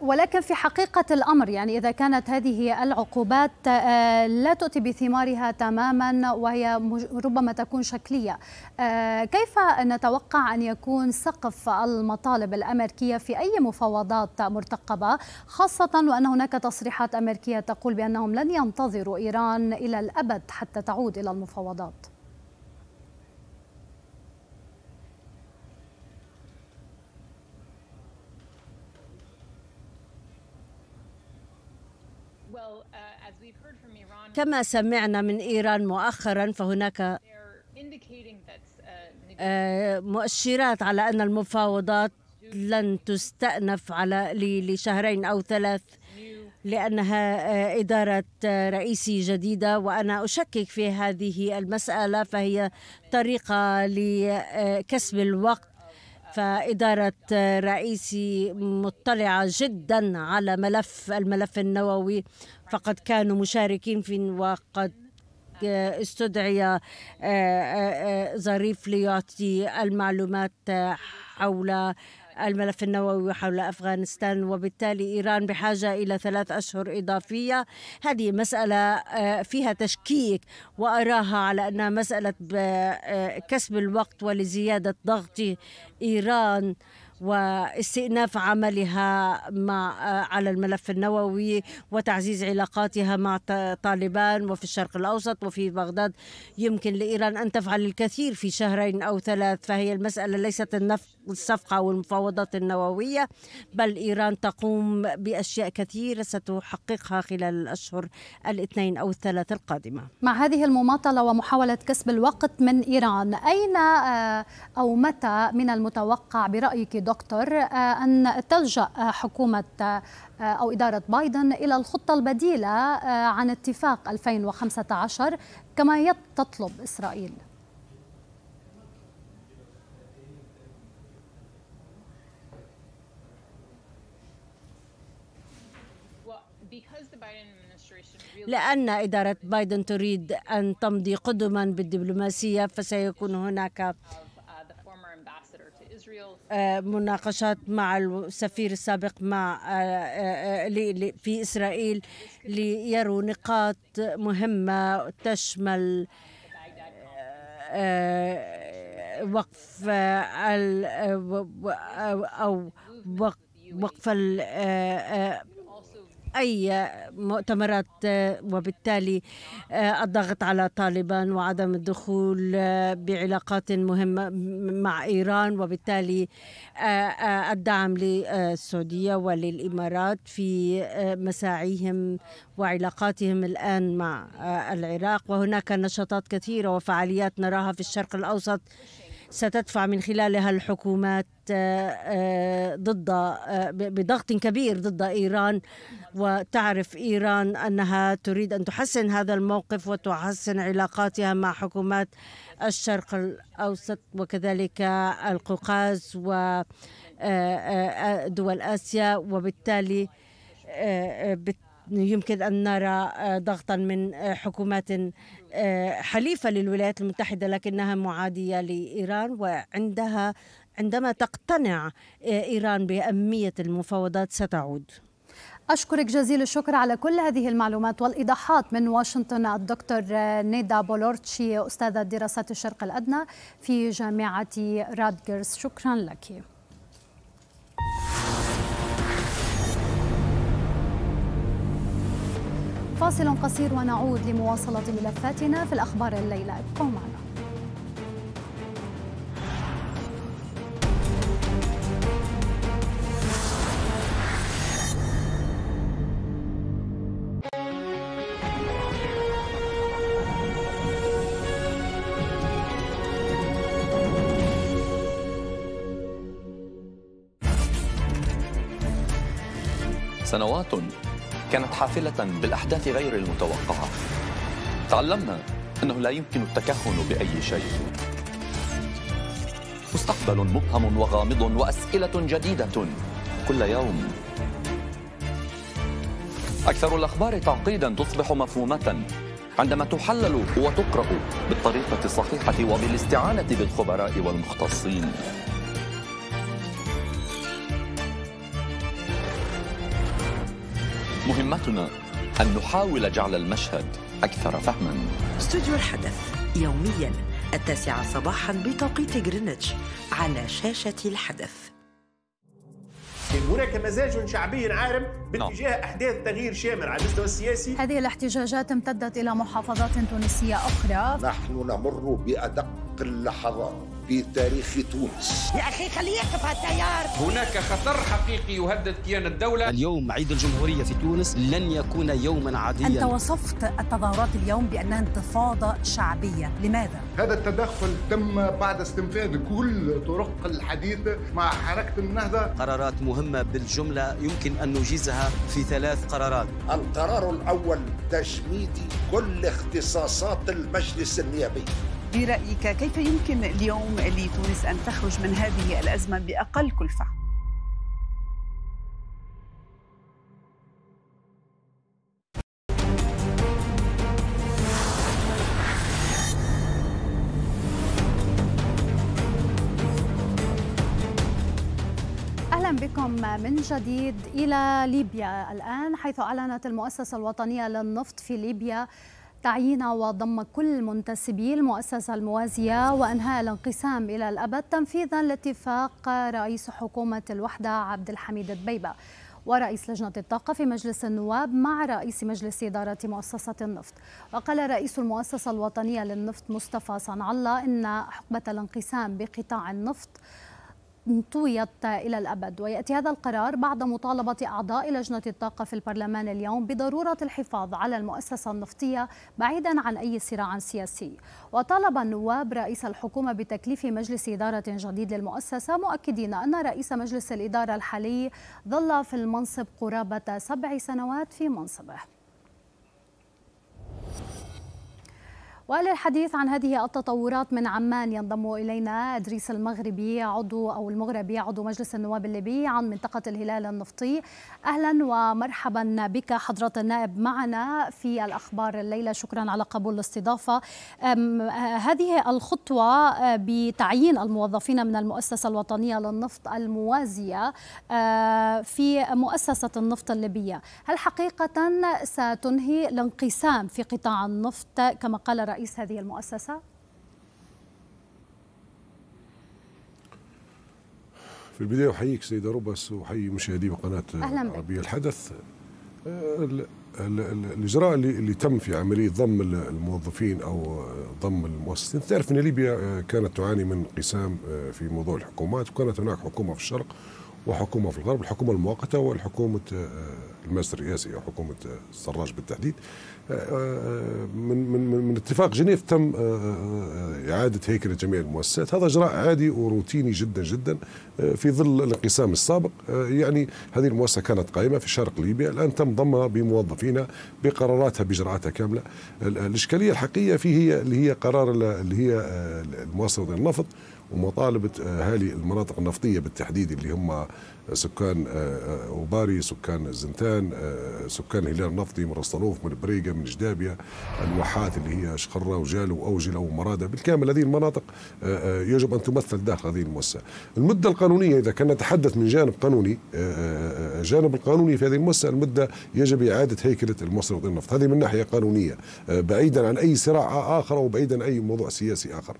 ولكن في حقيقة الأمر يعني إذا كانت هذه العقوبات آه، لا تؤتي بثمارها تماما وهي ربما تكون شكلية آه، كيف نتوقع أن يكون سقف المطالب الأمريكية في أي مفاوضات مرتقبة خاصة وأن هناك تصريحات أمريكية تقول بأنهم لن ينتظروا إيران إلى الأبد حتى تعود إلى المفاوضات كما سمعنا من إيران مؤخرا فهناك آه، مؤشرات على أن المفاوضات لن تستأنف على لشهرين أو ثلاث لأنها آه، إدارة آه، رئيسي جديدة وأنا أشكك في هذه المسألة فهي طريقة لكسب الوقت فإدارة رئيسي مطلعة جدا على ملف الملف النووي فقد كانوا مشاركين في وقد آه، استدعي آه، آه، ظريف ليعطي المعلومات حول الملف النووي حول أفغانستان وبالتالي إيران بحاجة إلى ثلاث أشهر إضافية هذه مسألة آه، فيها تشكيك وأراها على أنها مسألة آه، آه، كسب الوقت ولزيادة ضغط إيران واستئناف عملها مع آه، على الملف النووي وتعزيز علاقاتها مع طالبان وفي الشرق الأوسط وفي بغداد يمكن لإيران أن تفعل الكثير في شهرين أو ثلاث فهي المسألة ليست النف... الصفقة والمفاوضات النووية بل إيران تقوم بأشياء كثيرة ستحققها خلال الأشهر الاثنين أو الثلاث القادمة مع هذه المماطلة ومحاولة كسب الوقت من إيران أين آه، أو متى من المتوقع برأيك دكتور دكتور آه، أن تلجأ حكومة آه، أو إدارة بايدن إلى الخطة البديلة آه، عن اتفاق 2015 كما تطلب إسرائيل لأن إدارة بايدن تريد أن تمضي قدما بالدبلوماسية فسيكون هناك آه، مناقشات مع السفير السابق مع آه، آه، في إسرائيل ليروا نقاط مهمة تشمل وقف أو وقف أي مؤتمرات وبالتالي آه، الضغط على طالبان وعدم الدخول آه، بعلاقات مهمة مع إيران وبالتالي آه، الدعم للسعودية وللإمارات في مساعيهم وعلاقاتهم الآن مع العراق وهناك نشاطات كثيرة وفعاليات نراها في الشرق الأوسط ستدفع من خلالها الحكومات آه، آه، ضد آه، بضغط كبير ضد ايران وتعرف ايران انها تريد ان تحسن هذا الموقف وتحسن علاقاتها مع حكومات الشرق الاوسط وكذلك القوقاز ودول اسيا وبالتالي يمكن ان نرى ضغطا من حكومات آه، حليفة للولايات المتحدة لكنها معادية لإيران وعندها عندما تقتنع آه، إيران بأهمية المفاوضات ستعود أشكرك جزيل الشكر على كل هذه المعلومات والإيضاحات من واشنطن الدكتور آه، نيدا بولورتشي أستاذة دراسات الشرق الأدنى في جامعة رادجرز شكرا لك فاصل قصير ونعود لمواصلة ملفاتنا في الأخبار الليلة ابقوا معنا سنوات كانت حافلة بالأحداث غير المتوقعة تعلمنا أنه لا يمكن التكهن بأي شيء مستقبل مبهم وغامض وأسئلة جديدة كل يوم أكثر الأخبار تعقيدا تصبح مفهومة عندما تحلل وتقرأ بالطريقة الصحيحة وبالاستعانة بالخبراء والمختصين مهمتنا أن نحاول جعل المشهد أكثر فهما استوديو الحدث يوميا التاسعة صباحا بتوقيت غرينتش على شاشة الحدث هناك مزاج شعبي عارم نعم. باتجاه احداث تغيير شامل على المستوى السياسي هذه الاحتجاجات امتدت الى محافظات تونسيه اخرى نحن نمر بادق اللحظات بتاريخ تونس يا أخي خليه يقف هالتيار هناك خطر حقيقي يهدد كيان الدولة اليوم عيد الجمهورية في تونس لن يكون يوما عاديا أنت وصفت التظاهرات اليوم بأنها انتفاضة شعبية لماذا؟ هذا التدخل تم بعد استنفاذ كل طرق الحديث مع حركة النهضة قرارات مهمة بالجملة يمكن أن نجيزها في ثلاث قرارات القرار الأول تشميد كل اختصاصات المجلس النيابي برأيك كيف يمكن اليوم لتونس أن تخرج من هذه الأزمة بأقل كلفة؟ بكم من جديد إلى ليبيا الآن حيث أعلنت المؤسسة الوطنية للنفط في ليبيا تعيين وضم كل منتسبي المؤسسة الموازية وأنهاء الانقسام إلى الأبد تنفيذا لاتفاق رئيس حكومة الوحدة عبد الحميد البيبة ورئيس لجنة الطاقة في مجلس النواب مع رئيس مجلس إدارة مؤسسة النفط وقال رئيس المؤسسة الوطنية للنفط مصطفى صنع الله إن حقبة الانقسام بقطاع النفط طويت إلى الأبد ويأتي هذا القرار بعد مطالبة أعضاء لجنة الطاقة في البرلمان اليوم بضرورة الحفاظ على المؤسسة النفطية بعيدا عن أي صراع سياسي وطالب النواب رئيس الحكومة بتكليف مجلس إدارة جديد للمؤسسة مؤكدين أن رئيس مجلس الإدارة الحالي ظل في المنصب قرابة سبع سنوات في منصبه وللحديث عن هذه التطورات من عمان ينضم الينا ادريس المغربي عضو او المغربي عضو مجلس النواب الليبي عن منطقه الهلال النفطي اهلا ومرحبا بك حضره النائب معنا في الاخبار الليله شكرا على قبول الاستضافه هذه الخطوه أه، بتعيين الموظفين من المؤسسه الوطنيه للنفط الموازيه أه، في مؤسسه النفط الليبيه هل حقيقه ستنهي الانقسام في قطاع النفط كما قال رئيس هذه المؤسسة؟ في البداية أحييك سيدة روبس وأحيي مشاهدي قناة عربية الحدث آه، الإجراء اللي, اللي تم في عملية ضم الموظفين أو آه، ضم المؤسسين تعرف أن ليبيا آه، كانت تعاني من انقسام في موضوع الحكومات وكانت هناك حكومة في الشرق وحكومة في الغرب الحكومة المؤقتة والحكومة المجلس الرئاسي أو حكومة السراج بالتحديد من من من اتفاق جنيف تم آه، آه، آه، اعاده هيكله جميع المؤسسات، هذا اجراء عادي وروتيني جدا جدا في ظل الانقسام السابق يعني هذه المؤسسه كانت قائمه في شرق ليبيا، الان تم ضمها بموظفينا بقراراتها باجراءاتها كامله. الاشكاليه الحقيقيه فيه هي اللي هي قرار اللي هي المؤسسه النفط ومطالبه اهالي المناطق النفطيه بالتحديد اللي هم سكان أوباري آه، آه، سكان الزنتان آه، سكان هلال النفطي من رسطلوف من بريقة من جدابية الواحات اللي هي شخرة وجال وأوجلة ومرادة بالكامل هذه المناطق يجب أن تمثل داخل هذه المؤسسة المدة القانونية إذا كنا نتحدث من جانب قانوني الجانب القانوني في هذه المؤسسة المدة يجب إعادة هيكلة المؤسسة النفط هذه من ناحية قانونية بعيدا عن أي صراع آخر وبعيدا عن أي موضوع سياسي آخر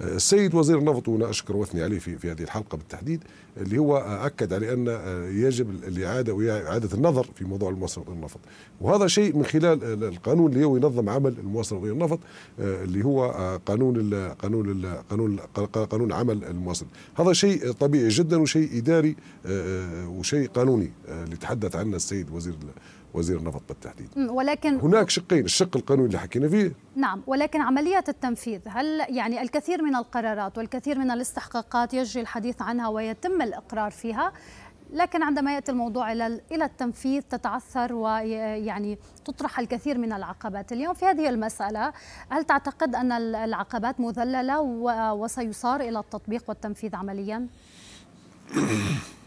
السيد وزير النفط وانا اشكر واثني عليه في في هذه الحلقه بالتحديد اللي هو اكد على ان يجب الاعاده واعاده النظر في موضوع المواصله وغير النفط وهذا شيء من خلال القانون اللي هو ينظم عمل المواصله وغير النفط اللي هو قانون الـ قانون الـ قانون الـ قانون عمل المواصل هذا شيء طبيعي جدا وشيء اداري آه، آه، وشيء قانوني اللي آه، تحدث عنه السيد وزير وزير النفط بالتحديد ولكن هناك شقين الشق القانوني اللي حكينا فيه نعم ولكن عملية التنفيذ هل يعني الكثير من القرارات والكثير من الاستحقاقات يجري الحديث عنها ويتم الإقرار فيها لكن عندما ياتي الموضوع الى الى التنفيذ تتعثر ويعني تطرح الكثير من العقبات، اليوم في هذه المساله هل تعتقد ان العقبات مذلله وسيصار الى التطبيق والتنفيذ عمليا؟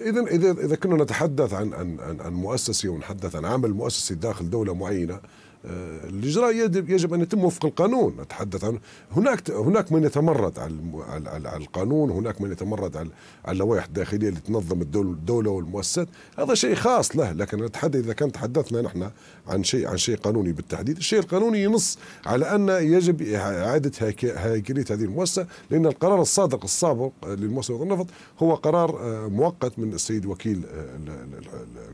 اذا اذا اذا كنا نتحدث عن عن عن مؤسسه ونتحدث عن عمل مؤسسي داخل دوله معينه الإجراء يجب أن يتم وفق القانون نتحدث عن هناك هناك من يتمرد على على القانون هناك من يتمرد على اللوائح الداخلية اللي تنظم الدولة والمؤسسات هذا شيء خاص له لكن نتحدث إذا كان تحدثنا نحن عن شيء عن شيء قانوني بالتحديد الشيء القانوني ينص على أن يجب إعادة هيكلية هذه المؤسسة لأن القرار الصادق السابق للمؤسسة النفط هو قرار آه، مؤقت من السيد وكيل آه،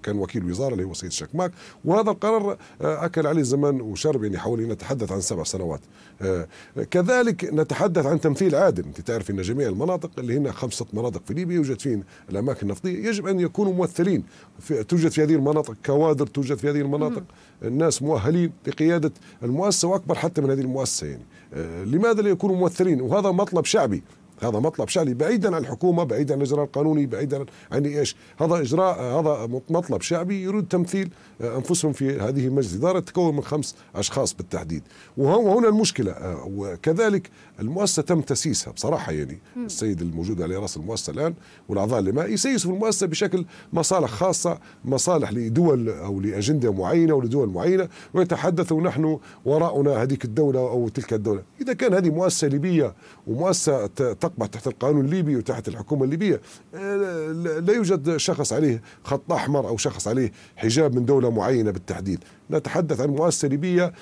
كان وكيل وزارة اللي هو السيد شكماك وهذا القرار آه، أكل عليه دائما وشرب يعني حوالي نتحدث عن سبع سنوات آه، كذلك نتحدث عن تمثيل عادل انت تعرف ان جميع المناطق اللي هنا خمسه مناطق في ليبيا يوجد فيهم الاماكن النفطيه يجب ان يكونوا ممثلين في توجد في هذه المناطق كوادر توجد في هذه المناطق الناس مؤهلين لقياده المؤسسه واكبر حتى من هذه المؤسسه يعني آه، لماذا لا يكونوا ممثلين وهذا مطلب شعبي هذا مطلب شعبي بعيدا عن الحكومه بعيدا عن الاجراء القانوني بعيدا عن يعني ايش هذا اجراء هذا مطلب شعبي يريد تمثيل آه، انفسهم في هذه مجلس اداره تكون من خمس اشخاص بالتحديد وهنا المشكله آه، وكذلك المؤسسه تم تسييسها بصراحه يعني السيد الموجود على راس المؤسسه الان والاعضاء اللي ما يسيسوا المؤسسه بشكل مصالح خاصه مصالح لدول او لاجنده معينه ولدول معينه ويتحدثوا نحن وراءنا هذيك الدوله او تلك الدوله اذا كان هذه مؤسسه ليبيه ومؤسسه الحقبة تحت القانون الليبي وتحت الحكومة الليبية آه، لا يوجد شخص عليه خط أحمر أو شخص عليه حجاب من دولة معينة بالتحديد نتحدث عن مؤسسة ليبية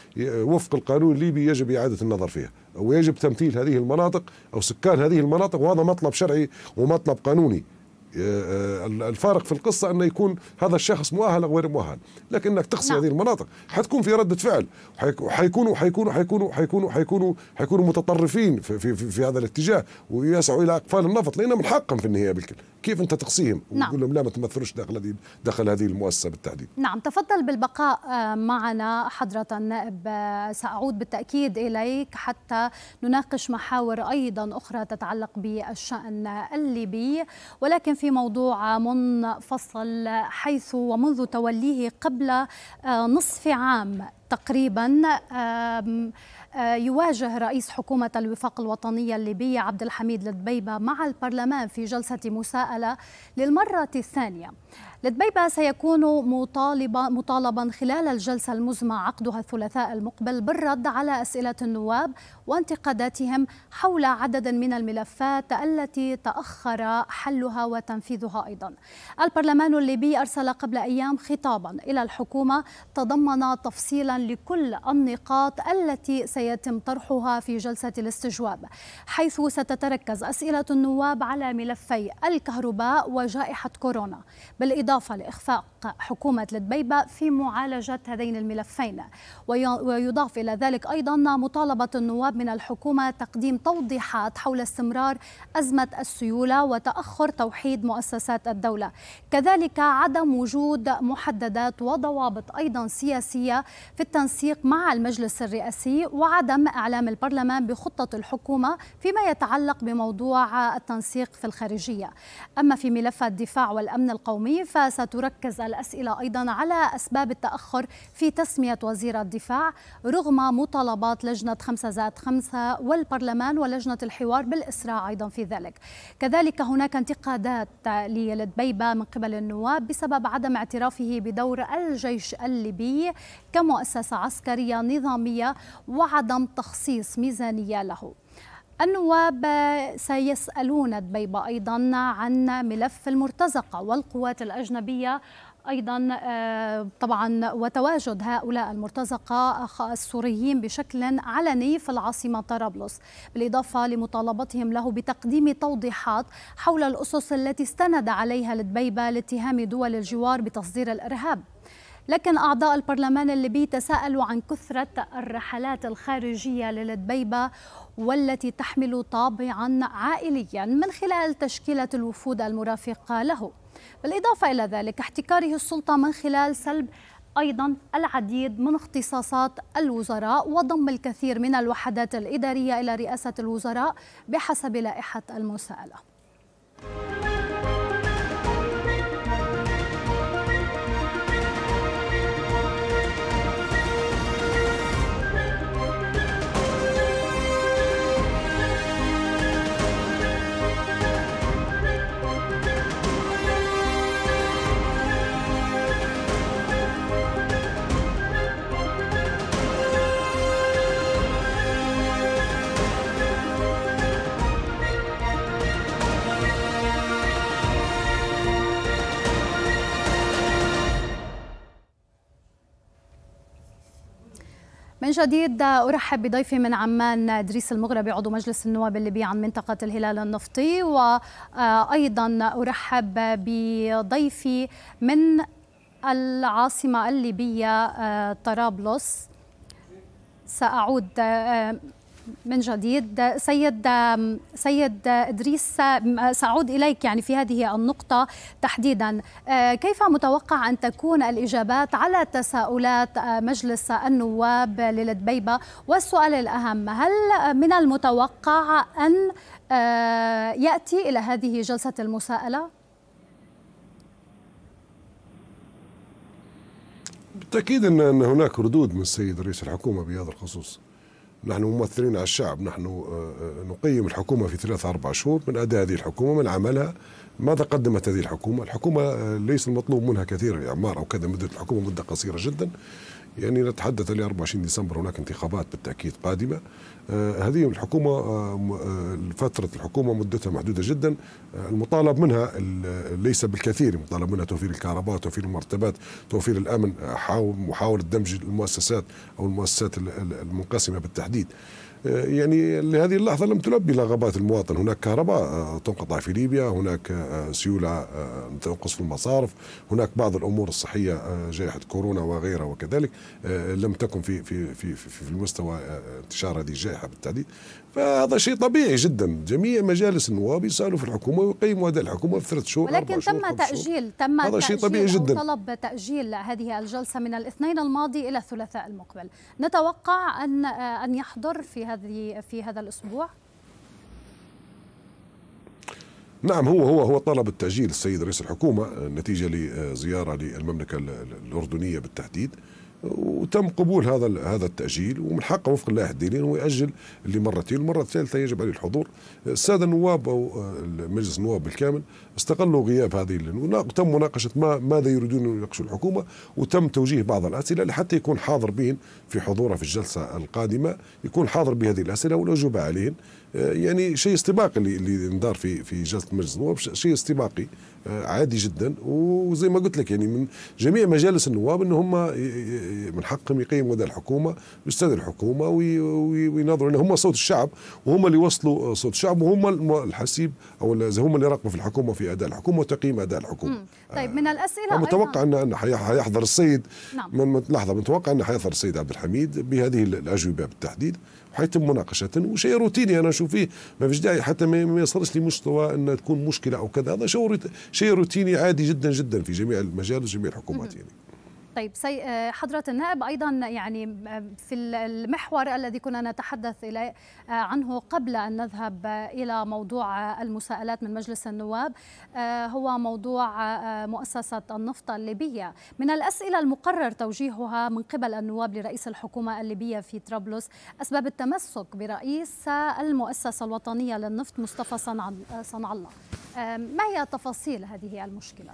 وفق القانون الليبي يجب إعادة النظر فيها ويجب تمثيل هذه المناطق أو سكان هذه المناطق وهذا مطلب شرعي ومطلب قانوني آه، آه، الفارق في القصة أنه يكون هذا الشخص مؤهل أو غير مؤهل لكنك تقصي نعم. هذه المناطق حتكون في ردة فعل وحيكونوا حيكونوا حيكونوا حيكونوا حيكونوا حيكونوا متطرفين في, في, في, في هذا الاتجاه ويسعوا إلى أقفال النفط لأنه من حقهم في النهاية بالكل كيف أنت تقصيهم نعم. وتقول لهم لا ما تمثلوش داخل هذه داخل هذه المؤسسة بالتحديد نعم تفضل بالبقاء آه، معنا حضرة النائب سأعود بالتأكيد إليك حتى نناقش محاور أيضا أخرى تتعلق بالشأن الليبي ولكن في موضوع منفصل حيث ومنذ توليه قبل آه، نصف عام تقريبا آه، يواجه رئيس حكومة الوفاق الوطنية الليبية عبد الحميد لدبيبة مع البرلمان في جلسة مساءلة للمرة الثانية لدبيبة سيكون مطالبا, مطالبا خلال الجلسة المزمع عقدها الثلاثاء المقبل بالرد على أسئلة النواب وانتقاداتهم حول عدد من الملفات التي تأخر حلها وتنفيذها أيضا البرلمان الليبي أرسل قبل أيام خطابا إلى الحكومة تضمن تفصيلا لكل النقاط التي سيتم طرحها في جلسة الاستجواب حيث ستتركز أسئلة النواب على ملفي الكهرباء وجائحة كورونا بالإضافة لإخفاق حكومة لدبيبة في معالجة هذين الملفين ويضاف إلى ذلك أيضا مطالبة النواب من الحكومة تقديم توضيحات حول استمرار أزمة السيولة وتأخر توحيد مؤسسات الدولة كذلك عدم وجود محددات وضوابط أيضا سياسية في التنسيق مع المجلس الرئاسي وعدم إعلام البرلمان بخطة الحكومة فيما يتعلق بموضوع التنسيق في الخارجية أما في ملف الدفاع والأمن القومي فستركز الأسئلة أيضا على أسباب التأخر في تسمية وزير الدفاع رغم مطالبات لجنة 5 زائد خمسة والبرلمان ولجنة الحوار بالإسراع أيضا في ذلك كذلك هناك انتقادات للدبيبة من قبل النواب بسبب عدم اعترافه بدور الجيش الليبي كمؤسسة عسكرية نظامية وعدم تخصيص ميزانية له النواب سيسألون دبيبة أيضا عن ملف المرتزقة والقوات الأجنبية ايضا آه، طبعا وتواجد هؤلاء المرتزقه السوريين بشكل علني في العاصمه طرابلس بالاضافه لمطالبتهم له بتقديم توضيحات حول الاسس التي استند عليها لدبيبه لاتهام دول الجوار بتصدير الارهاب لكن أعضاء البرلمان الليبي تساءلوا عن كثرة الرحلات الخارجية للدبيبة والتي تحمل طابعا عائليا من خلال تشكيلة الوفود المرافقة له بالإضافة إلى ذلك احتكاره السلطة من خلال سلب أيضا العديد من اختصاصات الوزراء وضم الكثير من الوحدات الإدارية إلى رئاسة الوزراء بحسب لائحة المساءلة. من جديد أرحب بضيفي من عمان إدريس المغربي عضو مجلس النواب الليبي عن منطقة الهلال النفطي وأيضا أرحب بضيفي من العاصمة الليبية آه، طرابلس سأعود آه، من جديد سيد سيد ادريس ساعود اليك يعني في هذه النقطه تحديدا آه، كيف متوقع ان تكون الاجابات على تساؤلات آه، مجلس النواب للدبيبه والسؤال الاهم هل من المتوقع ان آه، ياتي الى هذه جلسه المساءله بالتأكيد أن هناك ردود من السيد رئيس الحكومة بهذا الخصوص نحن ممثلين على الشعب نحن آه، آه، نقيم الحكومة في ثلاثة أربع شهور من أداء هذه الحكومة من عملها ماذا قدمت هذه الحكومة الحكومة آه، ليس المطلوب منها كثير الإعمار أو كذا مدة الحكومة مدة قصيرة جدا يعني نتحدث ل 24 ديسمبر هناك انتخابات بالتأكيد قادمة آه، هذه الحكومة آه، آه، فترة الحكومة مدتها محدودة جدا المطالب منها ليس بالكثير المطالب منها توفير الكهرباء توفير المرتبات توفير الأمن محاولة دمج المؤسسات أو المؤسسات المنقسمة بالتحديد آه، يعني لهذه اللحظة لم تلبي رغبات المواطن هناك كهرباء آه، تنقطع في ليبيا هناك آه، سيولة تنقص في المصارف هناك بعض الأمور الصحية جائحة كورونا وغيرها وكذلك لم تكن في في في في, المستوى انتشار هذه الجائحة بالتحديد فهذا شيء طبيعي جدا جميع مجالس النواب يسالوا في الحكومه ويقيموا هذه الحكومه في ثلاث شهور ولكن شهور تم تاجيل شهور. تم هذا تأجيل شيء طبيعي جدا طلب تاجيل هذه الجلسه من الاثنين الماضي الى الثلاثاء المقبل نتوقع ان آه، ان يحضر في هذه في هذا الاسبوع نعم هو هو هو طلب التأجيل السيد رئيس الحكومة آه، نتيجة لزيارة للمملكة الأردنية بالتحديد وتم قبول هذا هذا التاجيل ومن حقه وفق اللائحه الدينيه انه ياجل لمرتين والمره الثالثه يجب عليه الحضور الساده النواب او مجلس النواب بالكامل استغلوا غياب هذه وتم مناقشه ما ماذا يريدون ان يناقشوا الحكومه وتم توجيه بعض الاسئله لحتى يكون حاضر بهم في حضوره في الجلسه القادمه يكون حاضر بهذه الاسئله والاجوبه عليهن آه، يعني شيء استباقي اللي, اللي في في جلسه مجلس النواب شيء استباقي آه، عادي جدا وزي ما قلت لك يعني من جميع مجالس النواب ان هم من حقهم يقيموا هذا الحكومه ويستدعوا الحكومه ويناظروا ان هم صوت الشعب وهم اللي يوصلوا آه، صوت الشعب وهم الحسيب او هم اللي يراقبوا في الحكومه في اداء الحكومه وتقييم اداء الحكومه. طيب من الاسئله متوقع ان ان حيحضر السيد نعم. من لحظه متوقع ان حيحضر السيد عبد الحميد بهذه الاجوبه بالتحديد حيتم مناقشه وشيء روتيني انا نشوف فيه ما فيش داعي حتى ما يصلش مستوى ان تكون مشكله او كذا هذا شيء روتيني عادي جدا جدا في جميع المجال وجميع الحكومات يعني طيب سي... آه، حضرة النائب أيضا يعني آه، في المحور الذي كنا نتحدث إليه آه، عنه قبل أن نذهب إلى موضوع المساءلات من مجلس النواب هو موضوع مؤسسة النفط الليبية من الأسئلة المقرر توجيهها من قبل النواب لرئيس الحكومة الليبية في طرابلس أسباب التمسك برئيس المؤسسة الوطنية للنفط مصطفى صنع الله ما هي تفاصيل هذه المشكلة؟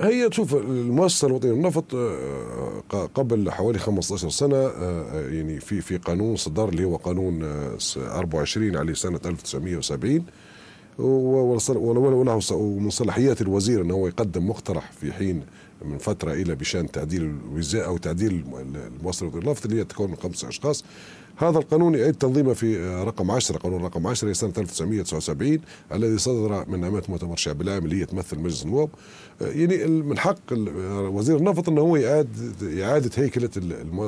هي تشوف المؤسسه الوطنيه للنفط آه، قبل حوالي 15 سنه آه، آه، يعني في في قانون صدر اللي هو قانون 24 عليه سنه 1970 وله ومن صلاحيات الوزير انه هو يقدم مقترح في حين من فتره الى بشان تعديل الوزاء او تعديل المؤسسه الوطنيه للنفط اللي هي تكون من خمسه اشخاص هذا القانون يعيد تنظيمه في رقم 10 قانون رقم 10 سنه 1979 الذي صدر من امام مؤتمر شعب العام اللي هي تمثل مجلس النواب يعني من حق وزير النفط انه هو يعاد اعاده هيكله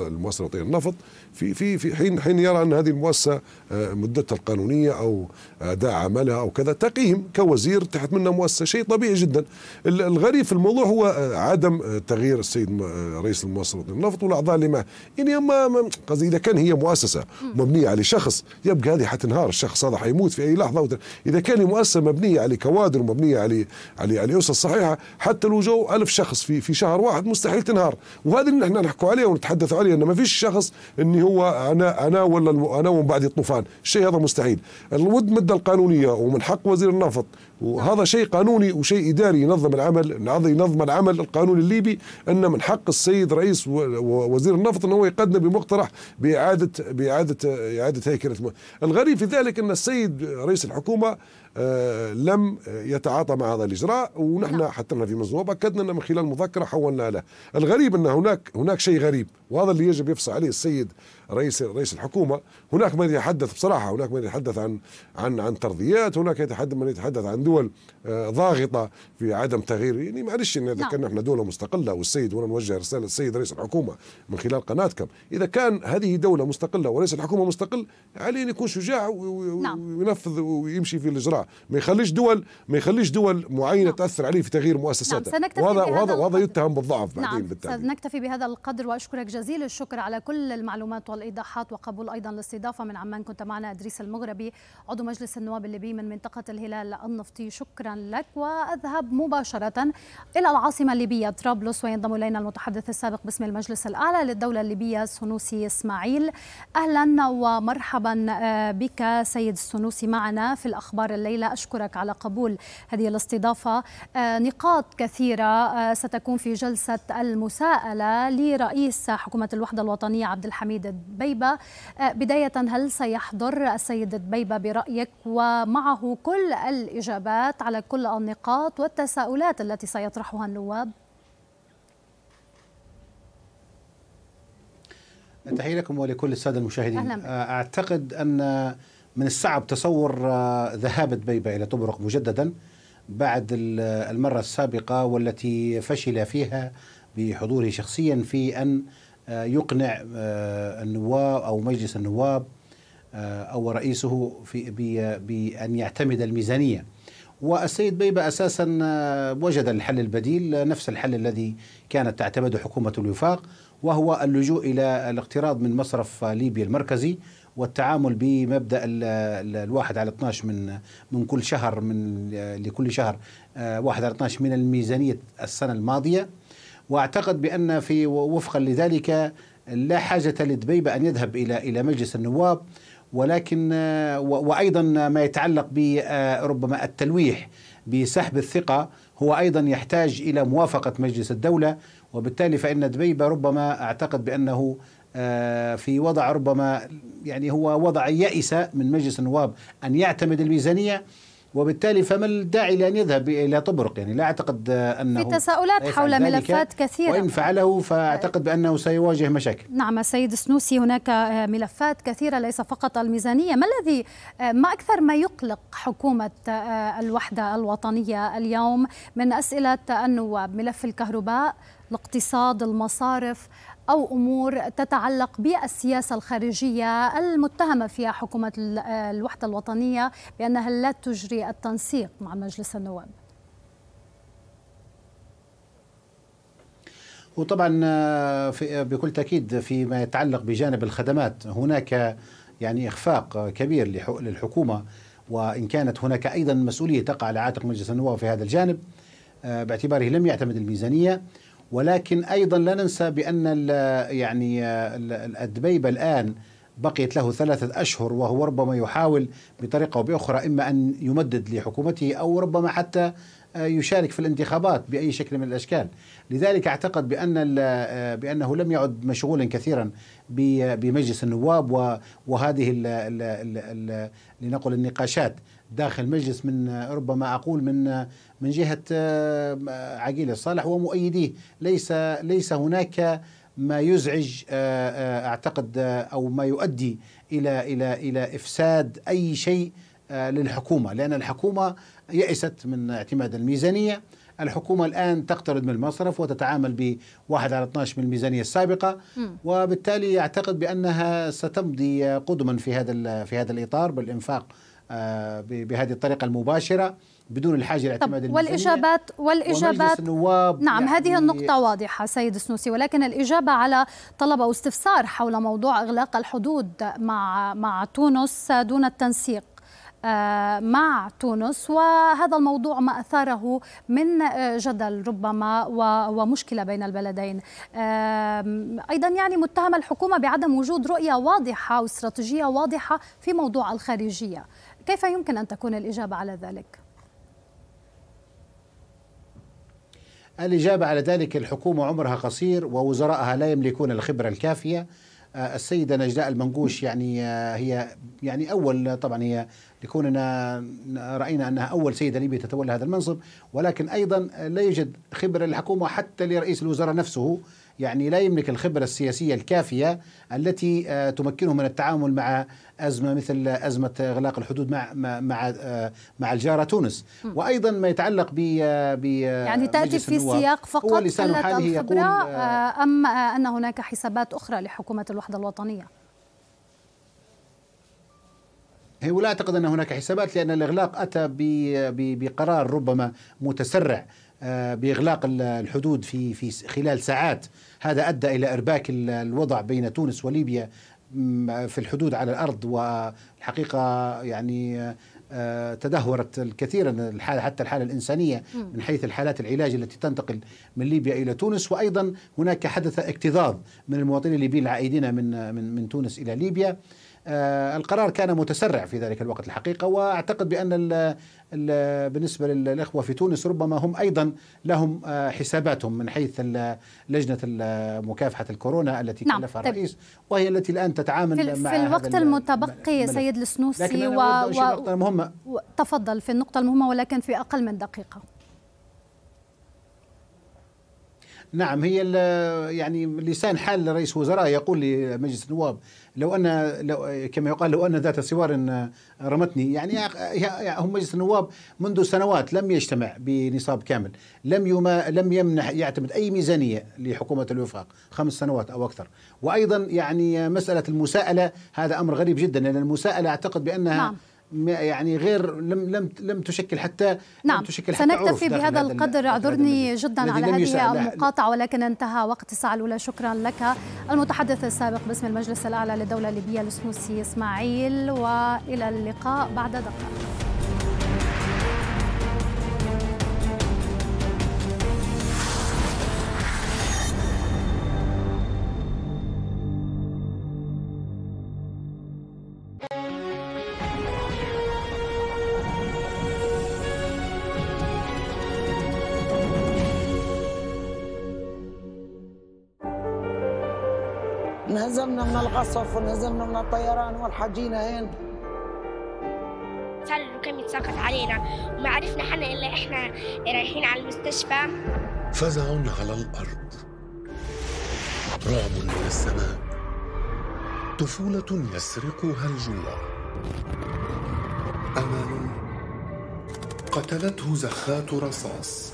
المؤسسه الوطنيه للنفط في في في حين حين يرى ان هذه المؤسسه آه، مدتها القانونيه او اداء عملها او كذا تقييم كوزير تحت منها مؤسسه شيء طبيعي جدا الغريب في الموضوع هو آه، عدم آه، تغيير السيد رئيس المؤسسه الوطنيه للنفط والاعضاء اللي معه يعني اما قصدي اذا كان هي مؤسسه مبنيه على شخص يبقى هذه حتنهار الشخص هذا حيموت في اي لحظه اذا كان مؤسسه مبنيه على كوادر ومبنيه على على على اسس صحيحه حتى لو جو ألف شخص في في شهر واحد مستحيل تنهار وهذا اللي نحن نحكوا عليه ونتحدث عليه أن ما فيش شخص أني هو أنا أنا ولا أنا ومن بعد الطوفان الشيء هذا مستحيل الود مدة القانونية ومن حق وزير النفط وهذا شيء قانوني وشيء اداري ينظم العمل ينظم العمل القانون الليبي ان من حق السيد رئيس وزير النفط ان هو يقدم بمقترح باعاده باعاده اعاده هيكله الغريب في ذلك ان السيد رئيس الحكومه آه لم يتعاطى مع هذا الاجراء ونحن لا. نعم. حتى في مزنوب اكدنا ان من خلال مذكره حولنا له الغريب ان هناك هناك شيء غريب وهذا اللي يجب يفصل عليه السيد رئيس رئيس الحكومه هناك من يتحدث بصراحه هناك من يتحدث عن عن عن ترضيات هناك يتحدث من يتحدث عن دول آه، ضاغطه في عدم تغيير يعني معلش ان اذا نعم. كنا احنا دوله مستقله والسيد وانا نوجه رساله للسيد رئيس الحكومه من خلال قناتكم اذا كان هذه دوله مستقله وليس الحكومه مستقل عليه ان يكون شجاع نعم. وينفذ ويمشي في الاجراء ما يخليش دول ما يخليش دول معينه نعم. تاثر عليه في تغيير مؤسساته وهذا وهذا وهذا يتهم بالضعف بعدين بالتالي سنكتفي بهذا القدر واشكرك جزيل الشكر على كل المعلومات والايضاحات وقبول ايضا الاستضافه من عمان كنت معنا ادريس المغربي عضو مجلس النواب الليبي من منطقه الهلال النفطي شكرا لك واذهب مباشره الى العاصمه الليبيه طرابلس وينضم الينا المتحدث السابق باسم المجلس الاعلى للدوله الليبيه السنوسي اسماعيل اهلا ومرحبا آه، بك سيد السنوسي معنا في الاخبار الليله اشكرك على قبول هذه الاستضافه آه، نقاط كثيره آه، ستكون في جلسه المساءله لرئيس حكومه الوحده الوطنيه عبد الحميد دبيبه بدايه هل سيحضر السيد دبيبه برايك ومعه كل الاجابات على كل النقاط والتساؤلات التي سيطرحها النواب تحية لكم ولكل السادة المشاهدين أهلا. آه، أعتقد أن من الصعب تصور آه، ذهاب دبيبة إلى طبرق مجددا بعد المرة السابقة والتي فشل فيها بحضوره شخصيا في أن آه، يقنع النواب أو مجلس النواب أو رئيسه في بأن يعتمد الميزانية والسيد بيبة أساسا آه، وجد الحل البديل نفس الحل الذي كانت تعتمده حكومة الوفاق وهو اللجوء إلى الاقتراض من مصرف ليبيا المركزي والتعامل بمبدا الواحد على 12 من من كل شهر من آه، لكل شهر آه، واحد على 12 من الميزانيه السنه الماضيه واعتقد بان في وفقا لذلك لا حاجه لدبيبه ان يذهب الى الى مجلس النواب ولكن آه، وايضا ما يتعلق بربما آه، التلويح بسحب الثقه هو ايضا يحتاج الى موافقه مجلس الدوله وبالتالي فان دبيبه ربما اعتقد بانه آه، في وضع ربما يعني هو وضع يائسة من مجلس النواب ان يعتمد الميزانيه وبالتالي فما الداعي لان يذهب الى طبرق يعني لا اعتقد انه في تساؤلات حول ملفات كثيره وان فعله فاعتقد بانه سيواجه مشاكل نعم السيد السنوسي هناك ملفات كثيره ليس فقط الميزانيه ما الذي ما اكثر ما يقلق حكومه الوحده الوطنيه اليوم من اسئله النواب ملف الكهرباء الاقتصاد المصارف أو أمور تتعلق بالسياسة الخارجية المتهمة فيها حكومة آه، الوحدة الوطنية بأنها لا تجري التنسيق مع مجلس النواب وطبعا آه، في آه، بكل تاكيد فيما يتعلق بجانب الخدمات هناك يعني اخفاق كبير للحكومه وان كانت هناك ايضا مسؤوليه تقع على عاتق مجلس النواب في هذا الجانب باعتباره لم يعتمد الميزانيه ولكن ايضا لا ننسى بان يعني الدبيبه الان بقيت له ثلاثة أشهر وهو ربما يحاول بطريقة أو بأخرى إما أن يمدد لحكومته أو ربما حتى آه، يشارك في الانتخابات بأي شكل من الأشكال لذلك أعتقد بأن آه، بأنه لم يعد مشغولا كثيرا بمجلس النواب وهذه لنقل النقاشات داخل مجلس من ربما اقول من من جهه آه، عقيل الصالح ومؤيديه ليس ليس هناك ما يزعج آه، آه، اعتقد او ما يؤدي الى الى الى افساد اي شيء للحكومه لان الحكومه يئست من اعتماد الميزانيه الحكومة الآن تقترض من المصرف وتتعامل ب 1 على 12 من الميزانية السابقة وبالتالي أعتقد بأنها ستمضي قدما في هذا في هذا الإطار بالإنفاق آه، بهذه الطريقه المباشره بدون الحاجه لاعتماد والاجابات والاجابات النواب نعم يعني هذه النقطه واضحه سيد السنوسي ولكن الاجابه على طلب او استفسار حول موضوع اغلاق الحدود مع مع تونس دون التنسيق آه، مع تونس وهذا الموضوع ما أثاره من آه، جدل ربما ومشكلة بين البلدين أيضا يعني متهم الحكومة بعدم وجود رؤية واضحة واستراتيجية واضحة في موضوع الخارجية كيف يمكن أن تكون الإجابة على ذلك؟ الإجابة على ذلك الحكومة عمرها قصير ووزرائها لا يملكون الخبرة الكافية آه، السيدة نجلاء المنقوش يعني آه، هي يعني أول طبعا هي لكوننا رأينا أنها أول سيدة ليبيا تتولى هذا المنصب ولكن أيضا لا يوجد خبرة للحكومة حتى لرئيس الوزراء نفسه يعني لا يملك الخبرة السياسية الكافية التي آه، تمكنه من التعامل مع أزمة مثل أزمة إغلاق الحدود مع مع مع آه، الجارة تونس وأيضا ما يتعلق ب آه، يعني تأتي في سياق فقط قلة الخبرة أم أن هناك حسابات أخرى لحكومة الوحدة الوطنية؟ هي ولا اعتقد ان هناك حسابات لان الاغلاق اتى بقرار ربما متسرع باغلاق الحدود في في خلال ساعات هذا أدى إلى إرباك الوضع بين تونس وليبيا في الحدود على الأرض والحقيقة يعني آه، تدهورت كثيرا الحالة حتى الحالة الإنسانية من حيث الحالات العلاج التي تنتقل من ليبيا إلى تونس وأيضا هناك حدث اكتظاظ من المواطنين الليبيين العائدين من من من تونس إلى ليبيا آه، القرار كان متسرع في ذلك الوقت الحقيقة وأعتقد بأن الـ الـ بالنسبة للإخوة في تونس ربما هم أيضا لهم آه، حساباتهم من حيث لجنة مكافحة الكورونا التي نعم. كلفها طيب. الرئيس وهي التي الآن تتعامل في مع في الوقت المتبقي سيد السنوسي و... و... و... تفضل في النقطة المهمة ولكن في أقل من دقيقة نعم هي يعني لسان حال رئيس وزراء يقول لمجلس النواب لو ان لو كما يقال لو ان ذات سوار آه، رمتني يعني هم مجلس النواب منذ سنوات لم يجتمع بنصاب كامل لم يما لم يمنح يعتمد اي ميزانيه لحكومه الوفاق خمس سنوات او اكثر وايضا يعني مساله المساءله هذا امر غريب جدا لان المساءله اعتقد بانها نعم. يعني غير لم لم لم تشكل حتى نعم لم تشكل حتى سنكتفي بهذا القدر اعذرني جدا على هذه المقاطعه ولكن انتهى وقت الساعه الاولى شكرا لك المتحدث السابق باسم المجلس الاعلى للدوله الليبيه السموسي اسماعيل والى اللقاء بعد دقائق انهزمنا من القصف وانهزمنا من الطيران والحجينا هين صار كم يتساقط علينا وما عرفنا حنا الا احنا رايحين على المستشفى فزع على الارض رعب من السماء طفوله يسرقها الجوع امل قتلته زخات رصاص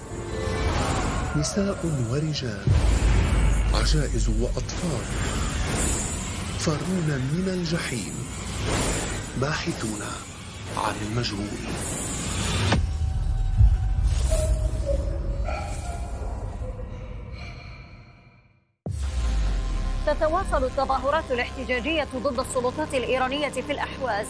نساء ورجال عجائز وأطفال فارون من الجحيم باحثون عن المجهول تتواصل التظاهرات الاحتجاجية ضد السلطات الإيرانية في الأحواز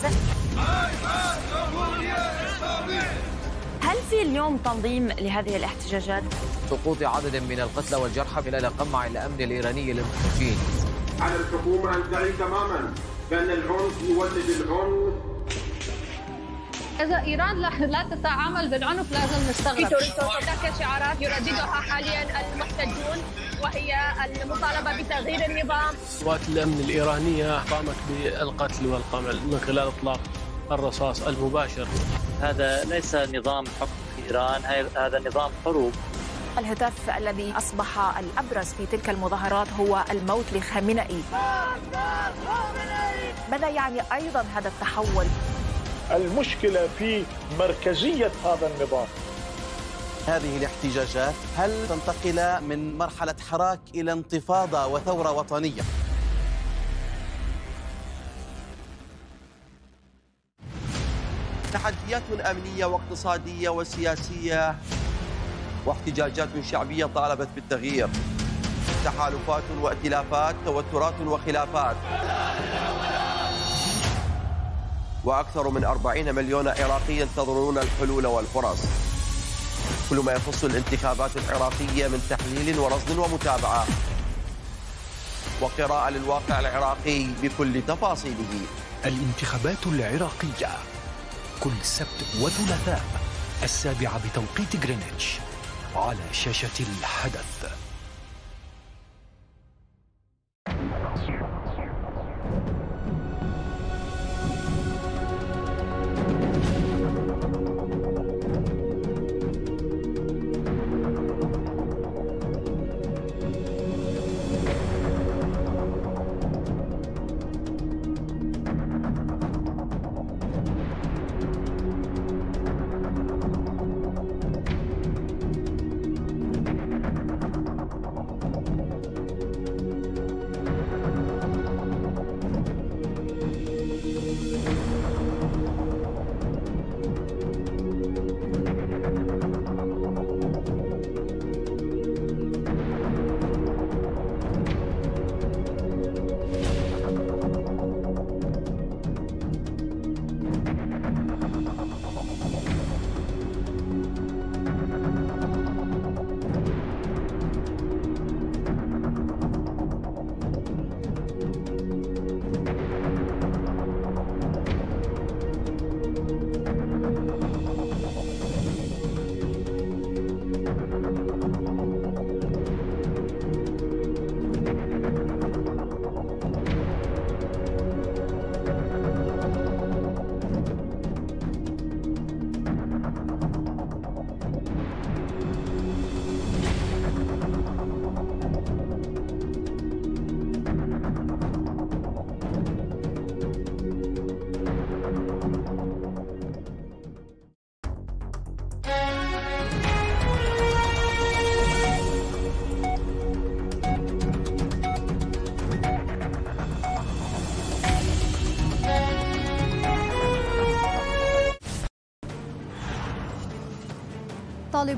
هل في اليوم تنظيم لهذه الاحتجاجات؟ سقوط عدد من القتلى والجرحى خلال قمع الأمن الإيراني للمحتجين على الحكومة أن تعي تماما بأن العنف يولد العنف إذا إيران لا تتعامل بالعنف لازم نستغرب هناك شعارات يرددها حاليا المحتجون وهي المطالبة بتغيير النظام قوات الأمن الإيرانية قامت بالقتل والقمع من خلال إطلاق الرصاص المباشر هذا ليس نظام حكم في إيران هذا نظام حروب الهدف الذي أصبح الأبرز في تلك المظاهرات هو الموت لخامنئي ماذا يعني أيضا هذا التحول؟ المشكلة في مركزية هذا النظام هذه الاحتجاجات هل تنتقل من مرحلة حراك إلى انتفاضة وثورة وطنية؟ تحديات أمنية واقتصادية وسياسية واحتجاجات شعبية طالبت بالتغيير تحالفات وائتلافات توترات وخلافات وأكثر من 40 مليون عراقي ينتظرون الحلول والفرص كل ما يخص الانتخابات العراقية من تحليل ورصد ومتابعة وقراءة للواقع العراقي بكل تفاصيله الانتخابات العراقية كل سبت وثلاثاء السابعة بتوقيت غرينتش على شاشة الحدث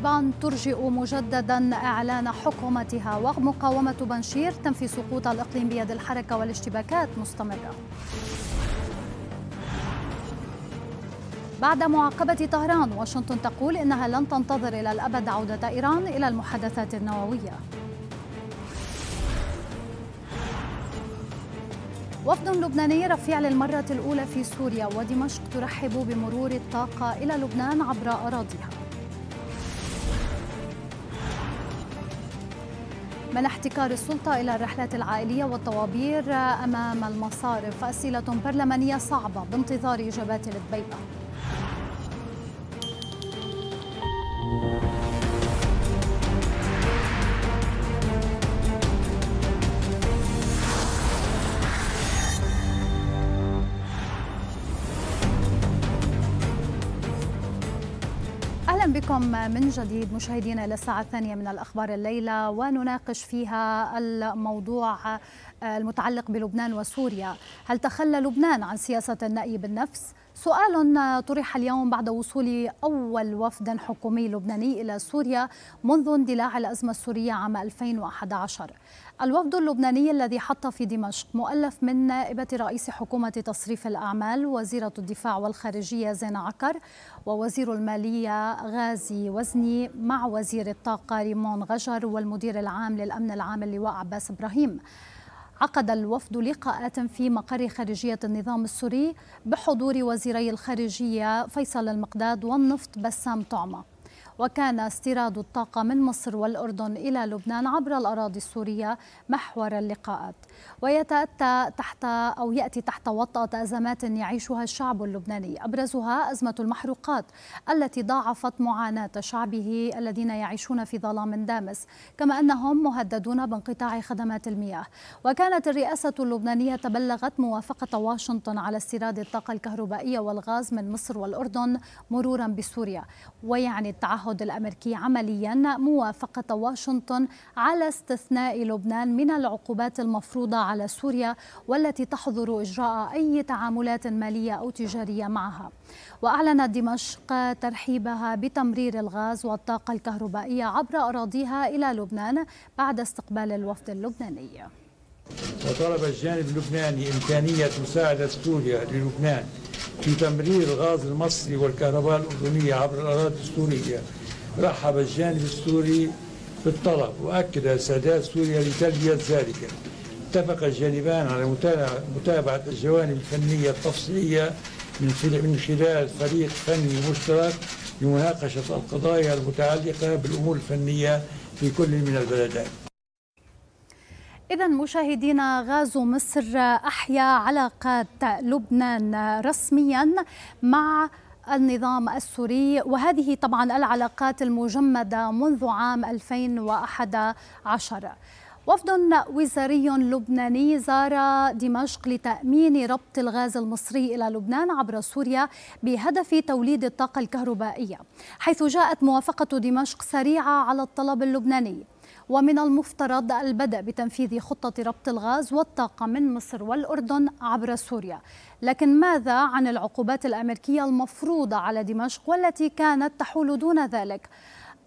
طالبان ترجئ مجددا اعلان حكومتها ومقاومه بنشير تنفي سقوط الاقليم بيد الحركه والاشتباكات مستمره. بعد معاقبه طهران واشنطن تقول انها لن تنتظر الى الابد عوده ايران الى المحادثات النوويه. وفد لبناني رفيع للمرة الأولى في سوريا ودمشق ترحب بمرور الطاقة إلى لبنان عبر أراضيها من احتكار السلطة إلى الرحلات العائلية والطوابير أمام المصارف أسئلة برلمانية صعبة بانتظار إجابات البيئة من جديد مشاهدينا إلى الساعة الثانية من الأخبار الليلة ونناقش فيها الموضوع آه، المتعلق بلبنان وسوريا هل تخلى لبنان عن سياسة النأي بالنفس؟ سؤال آه، طرح اليوم بعد وصول أول وفد حكومي لبناني إلى سوريا منذ اندلاع الأزمة السورية عام 2011 الوفد اللبناني الذي حط في دمشق مؤلف من نائبة رئيس حكومة تصريف الأعمال وزيرة الدفاع والخارجية زين عكر ووزير المالية غازي وزني مع وزير الطاقة ريمون غجر والمدير العام للأمن العام اللواء عباس إبراهيم عقد الوفد لقاءات في مقر خارجية النظام السوري بحضور وزيري الخارجية فيصل المقداد والنفط بسام طعمة وكان استيراد الطاقة من مصر والأردن إلى لبنان عبر الأراضي السورية محور اللقاءات ويتأتى تحت أو يأتي تحت وطأة أزمات يعيشها الشعب اللبناني أبرزها أزمة المحروقات التي ضاعفت معاناة شعبه الذين يعيشون في ظلام دامس كما أنهم مهددون بانقطاع خدمات المياه وكانت الرئاسة اللبنانية تبلغت موافقة واشنطن على استيراد الطاقة الكهربائية والغاز من مصر والأردن مرورا بسوريا ويعني التعهد التعهد الأمريكي عمليا موافقة واشنطن على استثناء لبنان من العقوبات المفروضة على سوريا والتي تحظر إجراء أي تعاملات مالية أو تجارية معها وأعلنت دمشق ترحيبها بتمرير الغاز والطاقة الكهربائية عبر أراضيها إلى لبنان بعد استقبال الوفد اللبناني وطلب الجانب اللبناني إمكانية مساعدة سوريا للبنان في تمرير الغاز المصري والكهرباء الأردنية عبر الأراضي السورية رحب الجانب السوري بالطلب وأكد سادات سوريا لتلبية ذلك اتفق الجانبان على متابعة الجوانب الفنية التفصيلية من خلال فريق فني مشترك لمناقشة القضايا المتعلقة بالأمور الفنية في كل من البلدين إذا مشاهدينا غاز مصر أحيا علاقات لبنان رسميا مع النظام السوري وهذه طبعا العلاقات المجمدة منذ عام 2011 وفد وزاري لبناني زار دمشق لتأمين ربط الغاز المصري إلى لبنان عبر سوريا بهدف توليد الطاقة الكهربائية حيث جاءت موافقة دمشق سريعة على الطلب اللبناني ومن المفترض البدء بتنفيذ خطة ربط الغاز والطاقة من مصر والأردن عبر سوريا لكن ماذا عن العقوبات الأمريكية المفروضة على دمشق والتي كانت تحول دون ذلك؟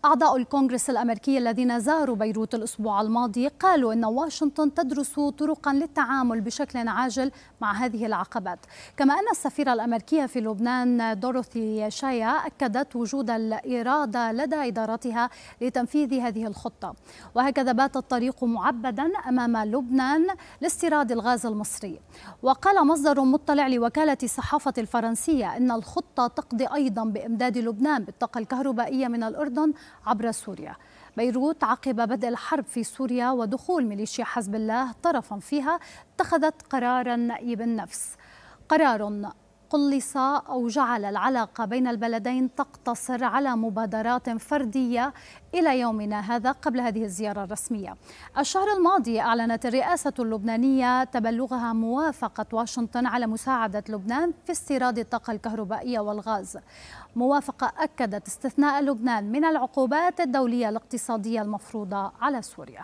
أعضاء الكونغرس الأمريكي الذين زاروا بيروت الأسبوع الماضي قالوا أن واشنطن تدرس طرقا للتعامل بشكل عاجل مع هذه العقبات كما أن السفيرة الأمريكية في لبنان دوروثي شايا أكدت وجود الإرادة لدى إدارتها لتنفيذ هذه الخطة وهكذا بات الطريق معبدا أمام لبنان لاستيراد الغاز المصري وقال مصدر مطلع لوكالة الصحافة الفرنسية أن الخطة تقضي أيضا بإمداد لبنان بالطاقة الكهربائية من الأردن عبر سوريا بيروت عقب بدء الحرب في سوريا ودخول ميليشيا حزب الله طرفا فيها اتخذت قرارا نائب النفس قرار قلص أو جعل العلاقة بين البلدين تقتصر على مبادرات فردية إلى يومنا هذا قبل هذه الزيارة الرسمية الشهر الماضي أعلنت الرئاسة اللبنانية تبلغها موافقة واشنطن على مساعدة لبنان في استيراد الطاقة الكهربائية والغاز موافقة أكدت استثناء لبنان من العقوبات الدولية الاقتصادية المفروضة على سوريا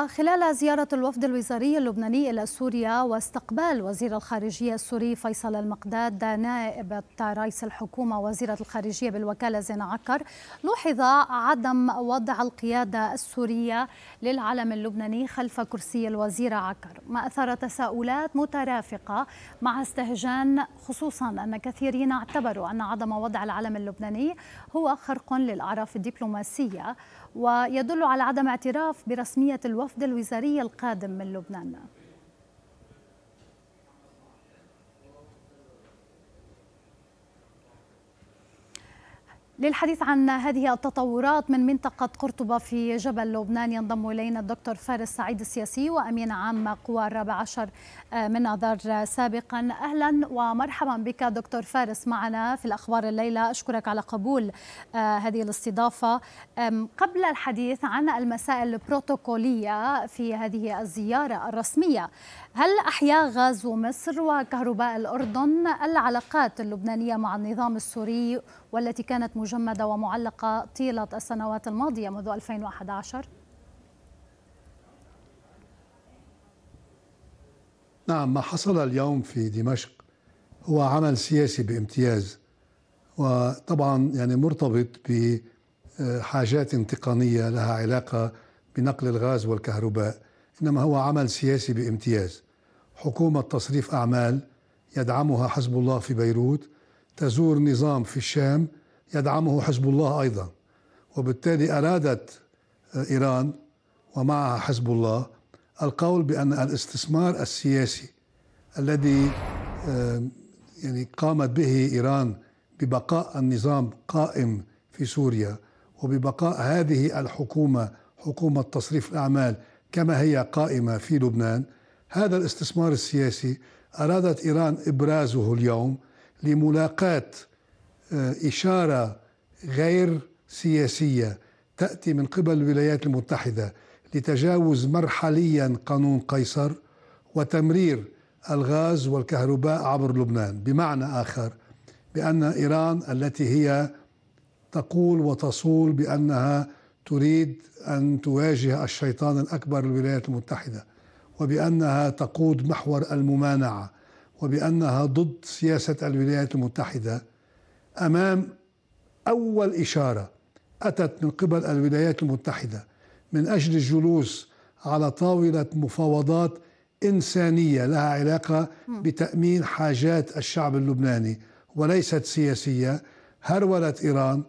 وخلال زيارة الوفد الوزاري اللبناني إلى سوريا واستقبال وزير الخارجية السوري فيصل المقداد نائبة رئيس الحكومة وزيرة الخارجية بالوكالة زين عكر لوحظ عدم وضع القيادة السورية للعلم اللبناني خلف كرسي الوزيرة عكر ما أثار تساؤلات مترافقة مع استهجان خصوصا أن كثيرين اعتبروا أن عدم وضع العلم اللبناني هو خرق للأعراف الدبلوماسية ويدل على عدم اعتراف برسمية الوفد الوزاري القادم من لبنان للحديث عن هذه التطورات من منطقة قرطبة في جبل لبنان ينضم إلينا الدكتور فارس سعيد السياسي وأمين عام قوى الرابع عشر آه، من أذار سابقا أهلا ومرحبا بك دكتور فارس معنا في الأخبار الليلة أشكرك على قبول آه، هذه الاستضافة قبل الحديث عن المسائل البروتوكولية في هذه الزيارة الرسمية هل أحيا غاز مصر وكهرباء الأردن العلاقات اللبنانية مع النظام السوري والتي كانت مجمدة ومعلقة طيلة السنوات الماضية منذ 2011؟ نعم ما حصل اليوم في دمشق هو عمل سياسي بامتياز وطبعا يعني مرتبط بحاجات تقنية لها علاقة بنقل الغاز والكهرباء إنما هو عمل سياسي بامتياز حكومة تصريف أعمال يدعمها حزب الله في بيروت تزور نظام في الشام يدعمه حزب الله أيضا وبالتالي أرادت آه، إيران ومعها حزب الله القول بأن الاستثمار السياسي الذي آه، يعني قامت به إيران ببقاء النظام قائم في سوريا وببقاء هذه الحكومة حكومة تصريف الأعمال كما هي قائمة في لبنان هذا الاستثمار السياسي أرادت إيران إبرازه اليوم لملاقاة آه، إشارة غير سياسية تأتي من قبل الولايات المتحدة لتجاوز مرحليا قانون قيصر وتمرير الغاز والكهرباء عبر لبنان بمعنى آخر بأن إيران التي هي تقول وتصول بأنها تريد أن تواجه الشيطان الأكبر للولايات المتحدة وبأنها تقود محور الممانعة وبأنها ضد سياسة الولايات المتحدة أمام أول إشارة أتت من قبل الولايات المتحدة من أجل الجلوس على طاولة مفاوضات إنسانية لها علاقة بتأمين حاجات الشعب اللبناني وليست سياسية هرولت إيران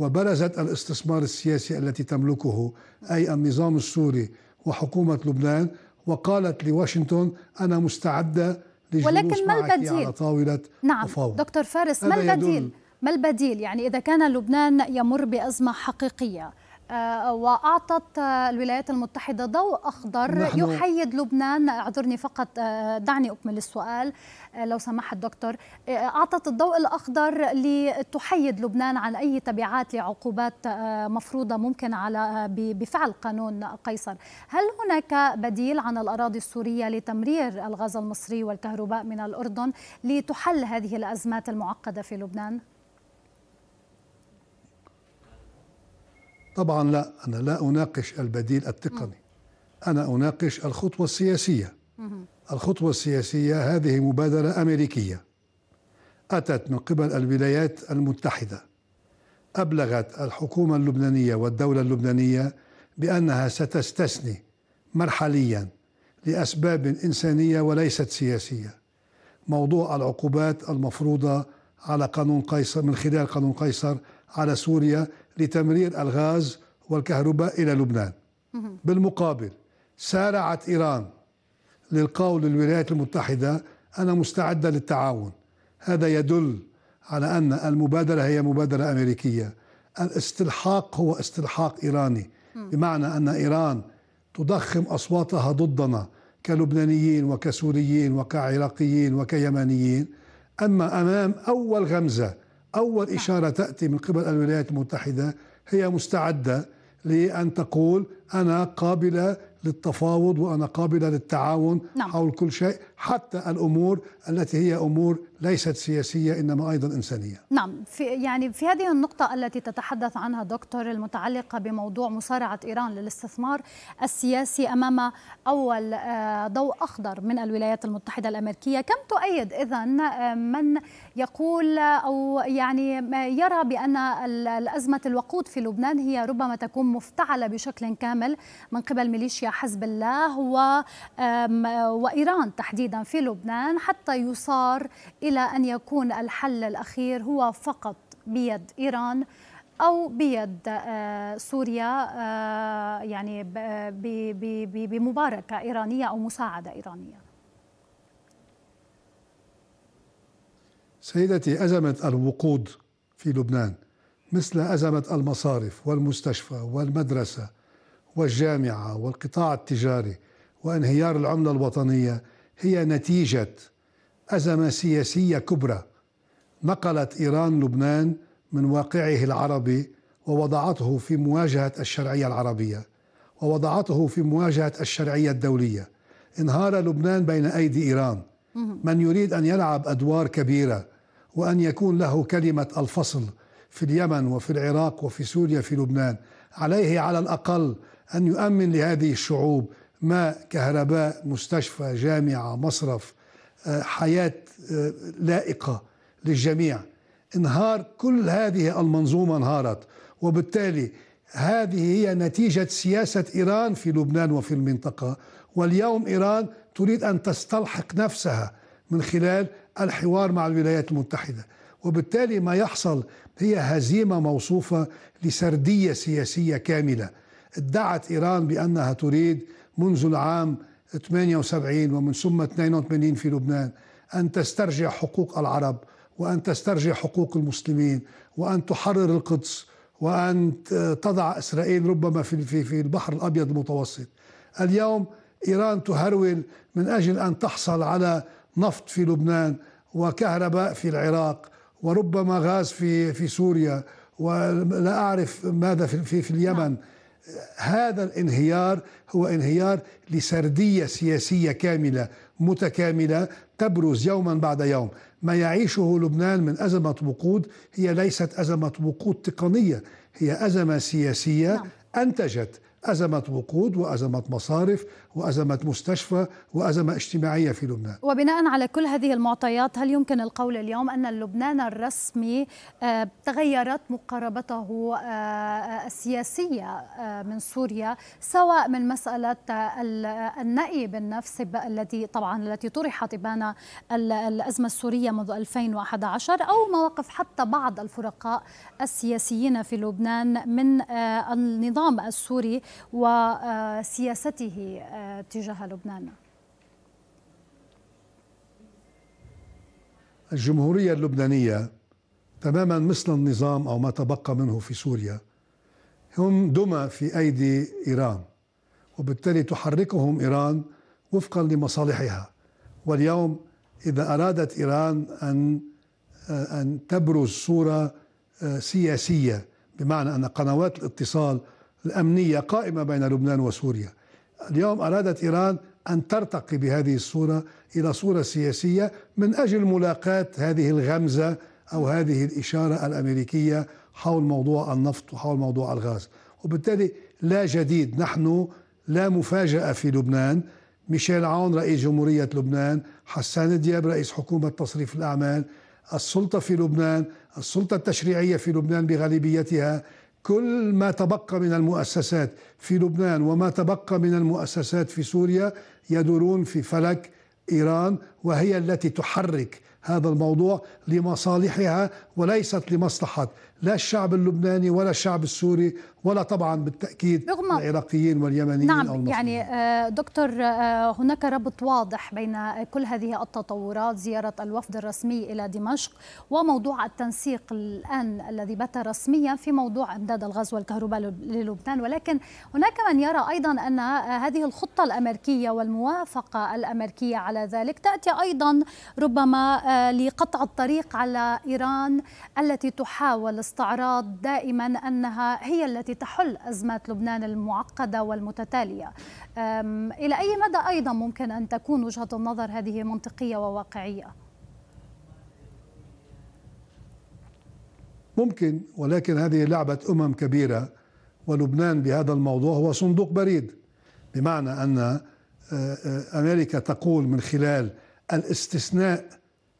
وبرزت الاستثمار السياسي التي تملكه اي النظام السوري وحكومه لبنان وقالت لواشنطن انا مستعده ولكن ما البديل؟ على طاوله نعم مفاوض. دكتور فارس ما البديل؟ ما البديل؟ يعني اذا كان لبنان يمر بازمه حقيقيه آه، وأعطت آه، الولايات المتحدة ضوء أخضر يحيد لبنان اعذرني فقط آه، دعني أكمل السؤال لو سمحت دكتور أعطت الضوء الأخضر لتحيد لبنان عن أي تبعات لعقوبات مفروضة ممكن على بفعل قانون قيصر هل هناك بديل عن الأراضي السورية لتمرير الغاز المصري والكهرباء من الأردن لتحل هذه الأزمات المعقدة في لبنان؟ طبعا لا أنا لا أناقش البديل التقني أنا أناقش الخطوة السياسية الخطوة السياسية هذه مبادرة أمريكية أتت من قبل الولايات المتحدة أبلغت الحكومة اللبنانية والدولة اللبنانية بأنها ستستثني مرحليا لأسباب إنسانية وليست سياسية موضوع العقوبات المفروضة على قانون قيصر من خلال قانون قيصر على سوريا لتمرير الغاز والكهرباء إلى لبنان بالمقابل سارعت إيران للقول للولايات المتحدة أنا مستعدة للتعاون هذا يدل على أن المبادرة هي مبادرة أمريكية الاستلحاق هو استلحاق إيراني بمعنى أن إيران تضخم أصواتها ضدنا كلبنانيين وكسوريين وكعراقيين وكيمانيين أما أمام أول غمزة أول إشارة تأتي من قبل الولايات المتحدة هي مستعدة لأن تقول أنا قابلة للتفاوض وأنا قابلة للتعاون نعم. حول كل شيء حتى الامور التي هي امور ليست سياسيه انما ايضا انسانيه. نعم في يعني في هذه النقطه التي تتحدث عنها دكتور المتعلقه بموضوع مصارعه ايران للاستثمار السياسي امام اول آه، ضوء اخضر من الولايات المتحده الامريكيه، كم تؤيد اذا آه، من يقول او يعني آه، يرى بان الازمه الوقود في لبنان هي ربما تكون مفتعله بشكل كامل من قبل ميليشيا حزب الله وايران تحديدا أيضا في لبنان حتى يصار إلى أن يكون الحل الأخير هو فقط بيد إيران أو بيد آه، سوريا آه، يعني بمباركة إيرانية أو مساعدة إيرانية سيدتي أزمة الوقود في لبنان مثل أزمة المصارف والمستشفى والمدرسة والجامعة والقطاع التجاري وانهيار العملة الوطنية هي نتيجة أزمة سياسية كبرى نقلت إيران لبنان من واقعه العربي ووضعته في مواجهة الشرعية العربية ووضعته في مواجهة الشرعية الدولية انهار لبنان بين أيدي إيران من يريد أن يلعب أدوار كبيرة وأن يكون له كلمة الفصل في اليمن وفي العراق وفي سوريا في لبنان عليه على الأقل أن يؤمن لهذه الشعوب ما كهرباء مستشفى جامعة مصرف آه، حياة آه، لائقة للجميع انهار كل هذه المنظومة انهارت وبالتالي هذه هي نتيجة سياسة إيران في لبنان وفي المنطقة واليوم إيران تريد أن تستلحق نفسها من خلال الحوار مع الولايات المتحدة وبالتالي ما يحصل هي هزيمة موصوفة لسردية سياسية كاملة ادعت إيران بأنها تريد منذ العام 78 ومن ثم 82 في لبنان أن تسترجع حقوق العرب وأن تسترجع حقوق المسلمين وأن تحرر القدس وأن تضع إسرائيل ربما في, في, في البحر الأبيض المتوسط اليوم إيران تهرول من أجل أن تحصل على نفط في لبنان وكهرباء في العراق وربما غاز في, في سوريا ولا أعرف ماذا في, في, في اليمن هذا الانهيار هو انهيار لسرديه سياسيه كامله متكامله تبرز يوما بعد يوم ما يعيشه لبنان من ازمه وقود هي ليست ازمه وقود تقنيه هي ازمه سياسيه نعم. انتجت أزمة وقود وأزمة مصارف وأزمة مستشفى وأزمة اجتماعية في لبنان وبناء على كل هذه المعطيات هل يمكن القول اليوم أن لبنان الرسمي آه، تغيرت مقاربته آه، آه، السياسية من سوريا سواء من مسألة النأي بالنفس التي طبعا التي طرحت بان الأزمة السورية منذ 2011 أو مواقف حتى بعض الفرقاء السياسيين في لبنان من النظام السوري وسياسته تجاه لبنان الجمهورية اللبنانية تماما مثل النظام أو ما تبقى منه في سوريا هم دمى في أيدي إيران وبالتالي تحركهم إيران وفقا لمصالحها واليوم إذا أرادت إيران أن أن تبرز صورة آه، سياسية بمعنى أن قنوات الاتصال الأمنية قائمة بين لبنان وسوريا اليوم أرادت إيران أن ترتقي بهذه الصورة إلى صورة سياسية من أجل ملاقاة هذه الغمزة أو هذه الإشارة الأمريكية حول موضوع النفط وحول موضوع الغاز وبالتالي لا جديد نحن لا مفاجأة في لبنان ميشيل عون رئيس جمهورية لبنان حسان دياب رئيس حكومة تصريف الأعمال السلطة في لبنان السلطة التشريعية في لبنان بغالبيتها كل ما تبقى من المؤسسات في لبنان وما تبقى من المؤسسات في سوريا يدورون في فلك ايران وهي التي تحرك هذا الموضوع لمصالحها وليست لمصلحه لا الشعب اللبناني ولا الشعب السوري ولا طبعا بالتاكيد رغم العراقيين واليمنيين نعم أو يعني آه، دكتور آه، هناك ربط واضح بين كل هذه التطورات زياره الوفد الرسمي الى دمشق وموضوع التنسيق الان الذي بات رسميا في موضوع امداد الغاز والكهرباء للبنان ولكن هناك من يرى ايضا ان هذه الخطه الامريكيه والموافقه الامريكيه على ذلك تاتي ايضا ربما آه، لقطع الطريق على ايران التي تحاول استعراض دائما انها هي التي التي تحل أزمة لبنان المعقدة والمتتالية إلى أي مدى أيضا ممكن أن تكون وجهة النظر هذه منطقية وواقعية؟ ممكن ولكن هذه لعبة أمم كبيرة ولبنان بهذا الموضوع هو صندوق بريد بمعنى أن أمريكا تقول من خلال الاستثناء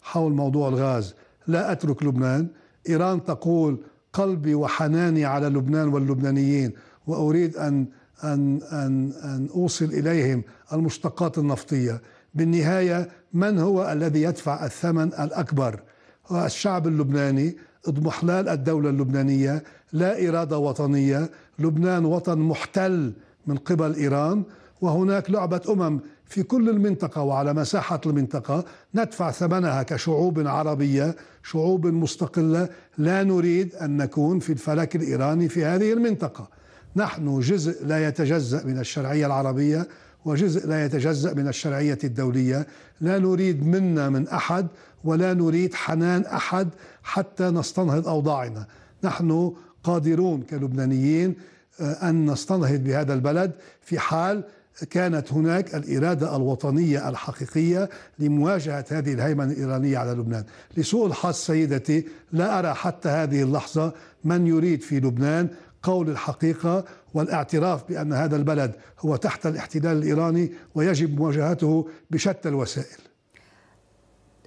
حول موضوع الغاز لا أترك لبنان إيران تقول قلبي وحناني على لبنان واللبنانيين واريد ان ان ان ان اوصل اليهم المشتقات النفطيه بالنهايه من هو الذي يدفع الثمن الاكبر هو الشعب اللبناني اضمحلال الدوله اللبنانيه لا اراده وطنيه لبنان وطن محتل من قبل ايران وهناك لعبه امم في كل المنطقة وعلى مساحة المنطقة ندفع ثمنها كشعوب عربية شعوب مستقلة لا نريد أن نكون في الفلك الإيراني في هذه المنطقة نحن جزء لا يتجزأ من الشرعية العربية وجزء لا يتجزأ من الشرعية الدولية لا نريد منا من أحد ولا نريد حنان أحد حتى نستنهض أوضاعنا نحن قادرون كلبنانيين آه، أن نستنهض بهذا البلد في حال كانت هناك الإرادة الوطنية الحقيقية لمواجهة هذه الهيمنة الإيرانية على لبنان لسوء الحظ سيدتي لا أرى حتى هذه اللحظة من يريد في لبنان قول الحقيقة والاعتراف بأن هذا البلد هو تحت الاحتلال الإيراني ويجب مواجهته بشتى الوسائل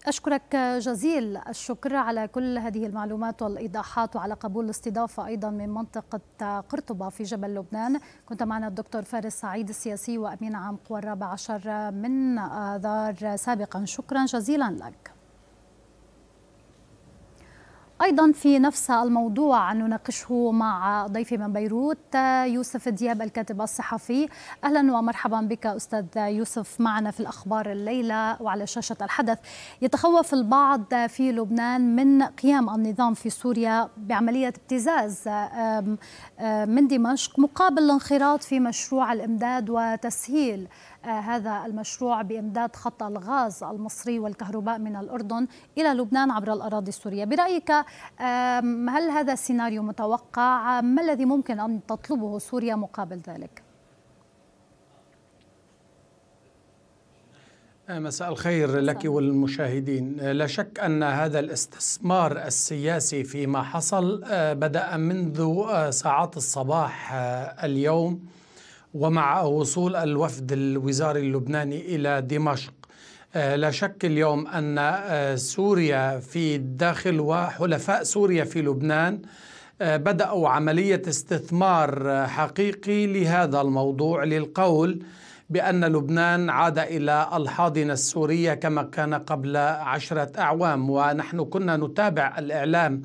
أشكرك جزيل الشكر على كل هذه المعلومات والإيضاحات وعلى قبول الاستضافة أيضا من منطقة قرطبة في جبل لبنان كنت معنا الدكتور فارس سعيد السياسي وأمين عام قوى الرابع عشر من آذار سابقا شكرا جزيلا لك أيضا في نفس الموضوع نناقشه مع ضيفي من بيروت يوسف دياب الكاتب الصحفي أهلا ومرحبا بك أستاذ يوسف معنا في الأخبار الليلة وعلى شاشة الحدث يتخوف البعض في لبنان من قيام النظام في سوريا بعملية ابتزاز من دمشق مقابل الانخراط في مشروع الإمداد وتسهيل هذا المشروع بإمداد خط الغاز المصري والكهرباء من الأردن إلى لبنان عبر الأراضي السورية برأيك هل هذا السيناريو متوقع ما الذي ممكن أن تطلبه سوريا مقابل ذلك؟ آه، مساء الخير لك والمشاهدين آه، لا شك أن هذا الاستثمار السياسي فيما حصل آه، بدأ منذ ساعات الصباح اليوم ومع وصول الوفد الوزاري اللبناني الى دمشق آه، لا شك اليوم ان آه، سوريا في الداخل وحلفاء سوريا في لبنان آه، بداوا عمليه استثمار حقيقي لهذا الموضوع للقول بأن لبنان عاد إلى الحاضنة السورية كما كان قبل عشرة أعوام ونحن كنا نتابع الإعلام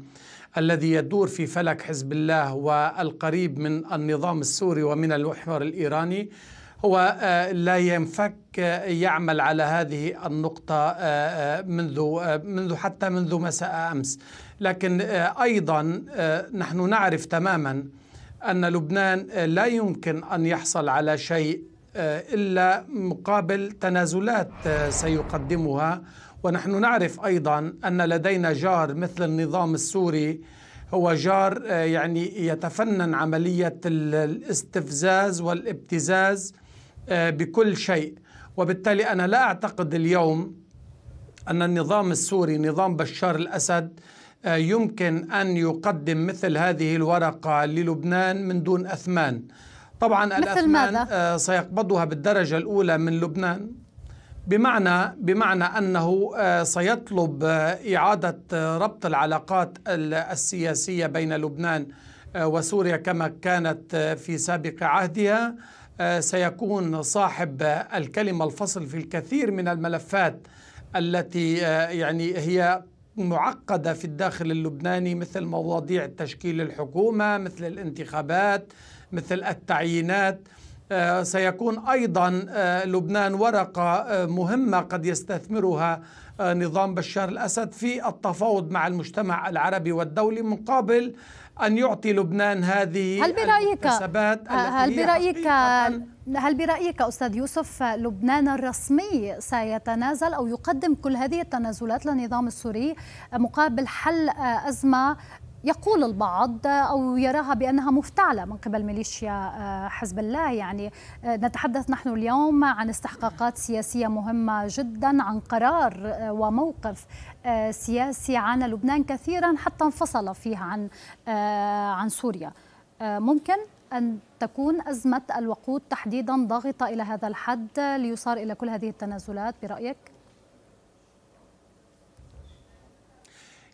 الذي يدور في فلك حزب الله والقريب من النظام السوري ومن المحور الإيراني هو آه، لا ينفك آه، يعمل على هذه النقطة آه، منذ منذ حتى منذ مساء أمس لكن أيضا نحن نعرف تماما أن لبنان لا يمكن أن يحصل على شيء إلا مقابل تنازلات سيقدمها ونحن نعرف أيضا أن لدينا جار مثل النظام السوري هو جار آه، يعني يتفنن عملية الاستفزاز والابتزاز آه، بكل شيء وبالتالي أنا لا أعتقد اليوم أن النظام السوري نظام بشار الأسد آه، يمكن أن يقدم مثل هذه الورقة للبنان من دون أثمان طبعا مثل الأثمان ماذا؟ سيقبضها بالدرجة الأولى من لبنان بمعنى بمعنى انه آه، سيطلب آه، اعاده آه، ربط العلاقات السياسيه بين لبنان وسوريا كما كانت في سابق عهدها سيكون صاحب الكلمه الفصل في الكثير من الملفات التي يعني هي معقده في الداخل اللبناني مثل مواضيع تشكيل الحكومه مثل الانتخابات مثل التعيينات آه، سيكون ايضا آه، لبنان ورقه آه، مهمه قد يستثمرها نظام بشار الاسد في التفاوض مع المجتمع العربي والدولي مقابل ان يعطي لبنان هذه هل برايك التي هل برايك هل برايك استاذ يوسف لبنان الرسمي سيتنازل او يقدم كل هذه التنازلات للنظام السوري مقابل حل ازمه يقول البعض أو يراها بأنها مفتعلة من قبل ميليشيا آه، حزب الله يعني آه، نتحدث نحن اليوم عن استحقاقات سياسية مهمة جدا عن قرار آه، وموقف سياسي عانى لبنان كثيرا حتى انفصل فيها عن عن سوريا ممكن أن تكون أزمة الوقود تحديدا ضاغطة إلى هذا الحد ليصار إلى كل هذه التنازلات برأيك؟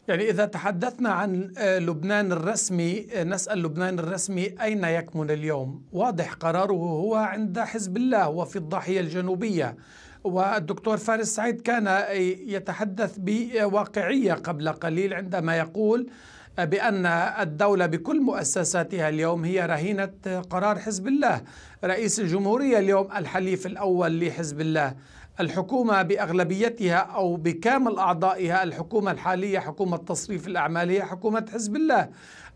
يعني إذا تحدثنا عن آه، لبنان الرسمي آه، نسأل لبنان الرسمي أين يكمن اليوم؟ واضح قراره هو عند حزب الله وفي الضاحية الجنوبية والدكتور فارس سعيد كان آه، يتحدث بواقعية قبل قليل عندما يقول بأن الدولة بكل مؤسساتها اليوم هي رهينة قرار حزب الله رئيس الجمهورية اليوم الحليف الأول لحزب الله الحكومة بأغلبيتها أو بكامل أعضائها الحكومة الحالية حكومة تصريف الأعمال هي حكومة حزب الله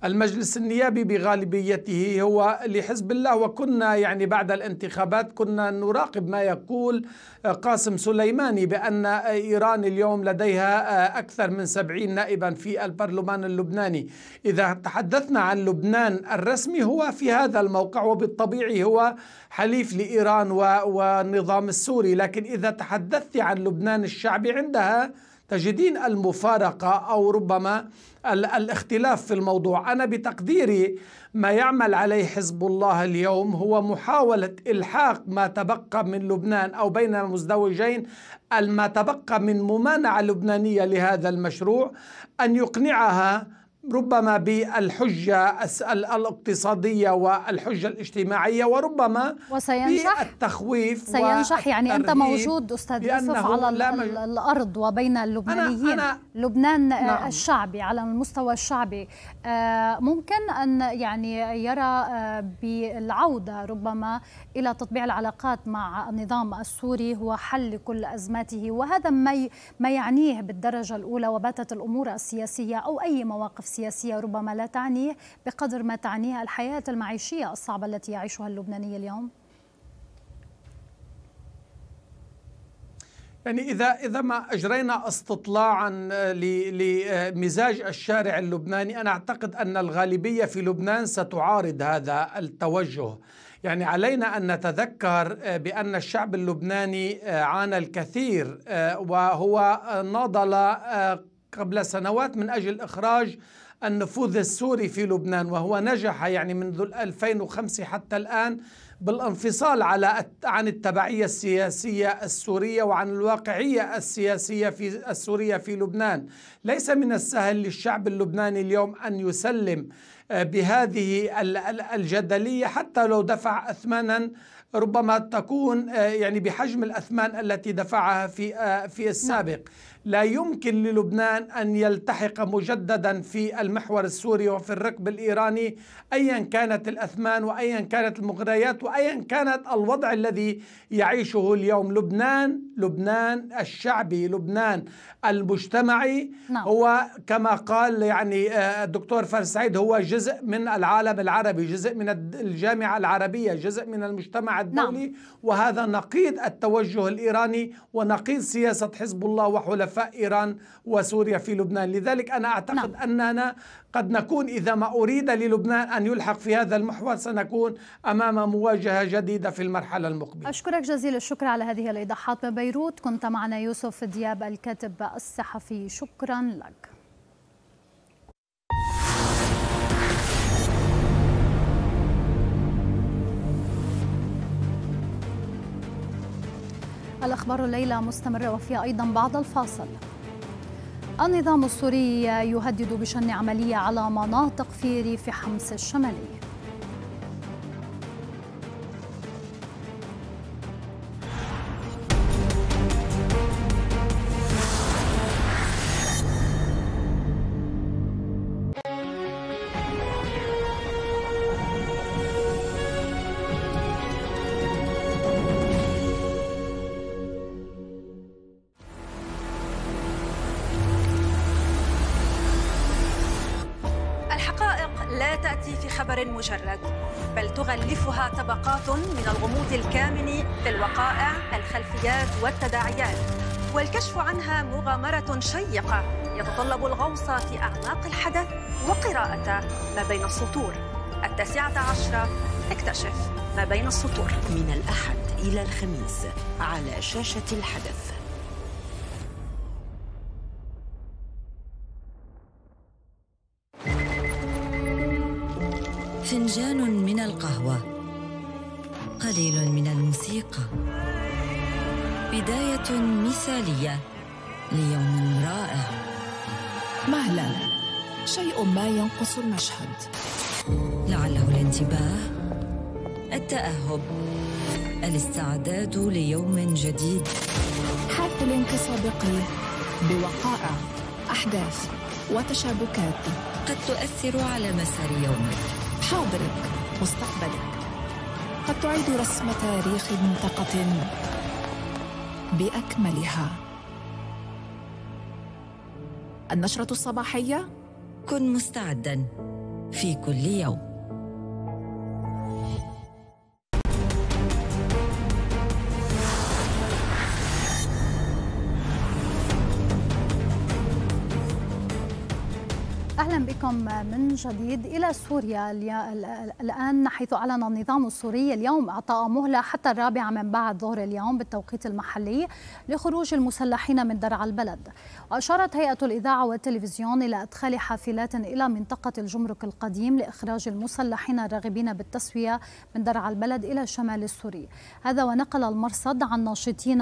المجلس النيابي بغالبيته هو لحزب الله وكنا يعني بعد الانتخابات كنا نراقب ما يقول آه، قاسم سليماني بأن إيران اليوم لديها آه، أكثر من سبعين نائبا في البرلمان اللبناني إذا تحدثنا عن لبنان الرسمي هو في هذا الموقع وبالطبيعي هو حليف لإيران والنظام السوري لكن إذا تحدثت عن لبنان الشعبي عندها تجدين المفارقة أو ربما الاختلاف في الموضوع أنا بتقديري ما يعمل عليه حزب الله اليوم هو محاولة إلحاق ما تبقى من لبنان أو بين المزدوجين ما تبقى من ممانعة لبنانية لهذا المشروع أن يقنعها ربما بالحجة الاقتصادية والحجة الاجتماعية وربما وسينجح بالتخويف سينجح يعني أنت موجود أستاذ يوسف على لا الأرض وبين اللبنانيين أنا أنا لبنان آه، نعم. الشعبي على المستوى الشعبي آه، ممكن أن يعني يرى آه، بالعودة ربما إلى تطبيع العلاقات مع النظام السوري هو حل لكل أزماته وهذا ما ما يعنيه بالدرجة الأولى وباتت الأمور السياسية أو أي مواقف سياسية ربما لا تعنيه بقدر ما تعنيه الحياة المعيشية الصعبة التي يعيشها اللبناني اليوم يعني إذا إذا ما أجرينا استطلاعا لمزاج الشارع اللبناني أنا أعتقد أن الغالبية في لبنان ستعارض هذا التوجه يعني علينا أن نتذكر آه، بأن الشعب اللبناني آه، عانى الكثير آه، وهو ناضل قبل سنوات من أجل إخراج النفوذ السوري في لبنان وهو نجح يعني منذ 2005 حتى الآن بالانفصال على عن التبعية السياسية السورية وعن الواقعية السياسية في السورية في لبنان ليس من السهل للشعب اللبناني اليوم أن يسلم آه، بهذه الجدلية حتى لو دفع أثمانا ربما تكون آه، يعني بحجم الأثمان التي دفعها في آه، في السابق نعم. لا يمكن للبنان أن يلتحق مجددا في المحور السوري وفي الركب الإيراني أيا كانت الأثمان وأيا كانت المغريات وأيا كانت الوضع الذي يعيشه اليوم لبنان لبنان الشعبي لبنان المجتمعي نعم. هو كما قال يعني آه، الدكتور فارس سعيد هو جزء من العالم العربي جزء من الجامعة العربية جزء من المجتمع نعم. الدولي نعم. وهذا نقيض التوجه الإيراني ونقيض سياسة حزب الله وحلفائه حلفاء إيران وسوريا في لبنان لذلك أنا أعتقد نعم. أننا قد نكون إذا ما أريد للبنان أن يلحق في هذا المحور سنكون أمام مواجهة جديدة في المرحلة المقبلة أشكرك جزيل الشكر على هذه الإيضاحات ببيروت كنت معنا يوسف دياب الكاتب الصحفي شكرا لك الأخبار الليلة مستمرة وفي أيضا بعض الفاصل النظام السوري يهدد بشن عملية على مناطق في ريف حمص الشمالي خبر مجرد بل تغلفها طبقات من الغموض الكامن في الوقائع الخلفيات والتداعيات والكشف عنها مغامرة شيقة يتطلب الغوص في أعماق الحدث وقراءة ما بين السطور التاسعة عشرة اكتشف ما بين السطور من الأحد إلى الخميس على شاشة الحدث فنجان من القهوة قليل من الموسيقى بداية مثالية ليوم رائع مهلا شيء ما ينقص المشهد لعله الانتباه التأهب الاستعداد ليوم جديد حافل كسابقه بوقائع أحداث وتشابكات قد تؤثر على مسار يومك حاضرك مستقبلك قد تعيد رسم تاريخ منطقة بأكملها النشرة الصباحية كن مستعدا في كل يوم بكم من جديد إلى سوريا الآن حيث أعلن النظام السوري اليوم إعطاء مهلة حتى الرابعة من بعد ظهر اليوم بالتوقيت المحلي لخروج المسلحين من درع البلد أشارت هيئة الإذاعة والتلفزيون إلى إدخال حافلات إلى منطقة الجمرك القديم لإخراج المسلحين الراغبين بالتسوية من درع البلد إلى الشمال السوري هذا ونقل المرصد عن ناشطين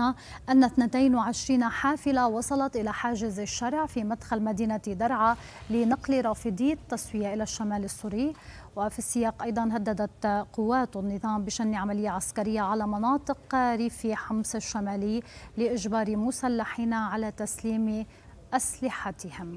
أن 22 حافلة وصلت إلى حاجز الشارع في مدخل مدينة درعا لنقل رافضي التسوية إلى الشمال السوري وفي السياق أيضا هددت قوات النظام بشن عملية عسكرية على مناطق ريف حمص الشمالي لإجبار مسلحين على تسليم أسلحتهم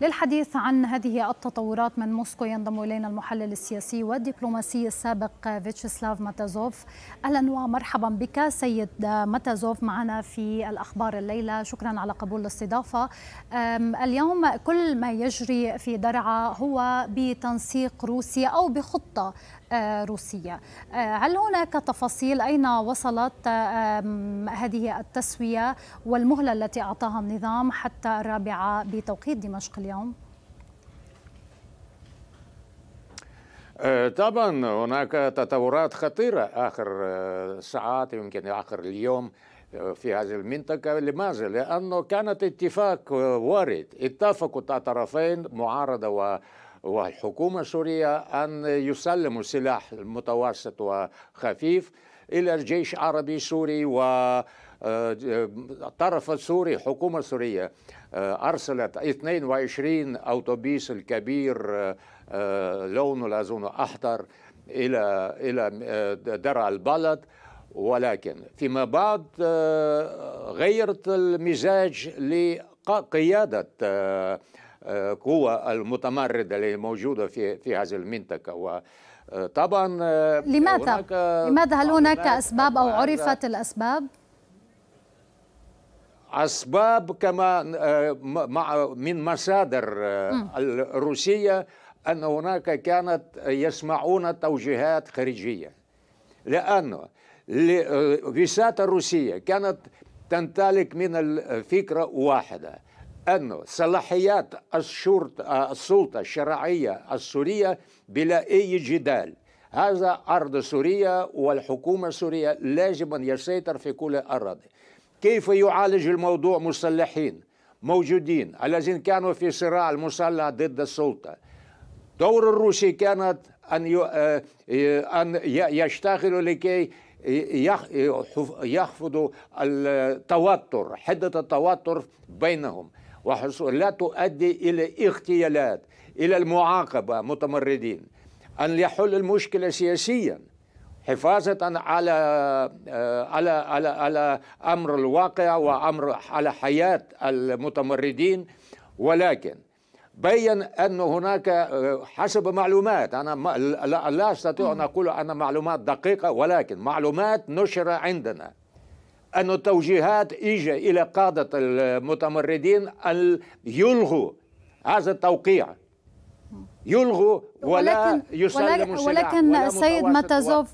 للحديث عن هذه التطورات من موسكو ينضم الينا المحلل السياسي والدبلوماسي السابق فيتشسلاف ماتازوف اهلا ومرحبا بك سيد ماتازوف معنا في الاخبار الليله شكرا على قبول الاستضافه اليوم كل ما يجري في درعا هو بتنسيق روسي او بخطه آه، روسية آه، هل هناك تفاصيل أين وصلت هذه التسوية والمهلة التي أعطاها النظام حتى الرابعة بتوقيت دمشق اليوم؟ آه، طبعا هناك تطورات خطيرة آخر ساعات يمكن آخر اليوم في هذه المنطقة لماذا؟ لأنه كانت اتفاق وارد اتفقت الطرفين معارضة و والحكومة السورية أن يسلموا سلاح متوسط وخفيف إلى الجيش العربي السوري و الطرف آه، السوري الحكومة السورية آه، أرسلت 22 أوتوبيس الكبير آه، لونه لازونه أحضر إلى إلى درع البلد ولكن فيما بعد غيرت المزاج لقيادة قوة المتمردة اللي موجودة في في هذه المنطقة و آه، طبعا آه، لماذا؟ لماذا هل هناك أسباب أو عرفت الأسباب؟ أسباب كما آه، مع من مصادر الروسية أن هناك كانت يسمعون توجيهات خارجية لأن الوساطة الروسية كانت تمتلك من الفكرة واحدة أن صلاحيات الشرطة السلطة الشرعية السورية بلا أي جدال هذا أرض سوريا والحكومة السورية لازم أن يسيطر في كل الأراضي كيف يعالج الموضوع مسلحين موجودين الذين كانوا في صراع المسلح ضد السلطة دور الروسي كانت أن آه، آه، أن يشتغلوا لكي يخفضوا التوتر حدة التوتر بينهم وحصول لا تؤدي إلى اغتيالات إلى المعاقبة متمردين أن يحل المشكلة سياسيا حفاظا على آه، على على على امر الواقع وامر على حياه المتمردين ولكن بين أن هناك آه، حسب معلومات أنا لا أستطيع أن أقول أن معلومات دقيقة ولكن معلومات نشر عندنا أن التوجيهات إجا إلى قادة المتمردين أن يلغوا هذا التوقيع يلغوا ولا يسلموا يسلم ولكن, ولكن سيد متازوف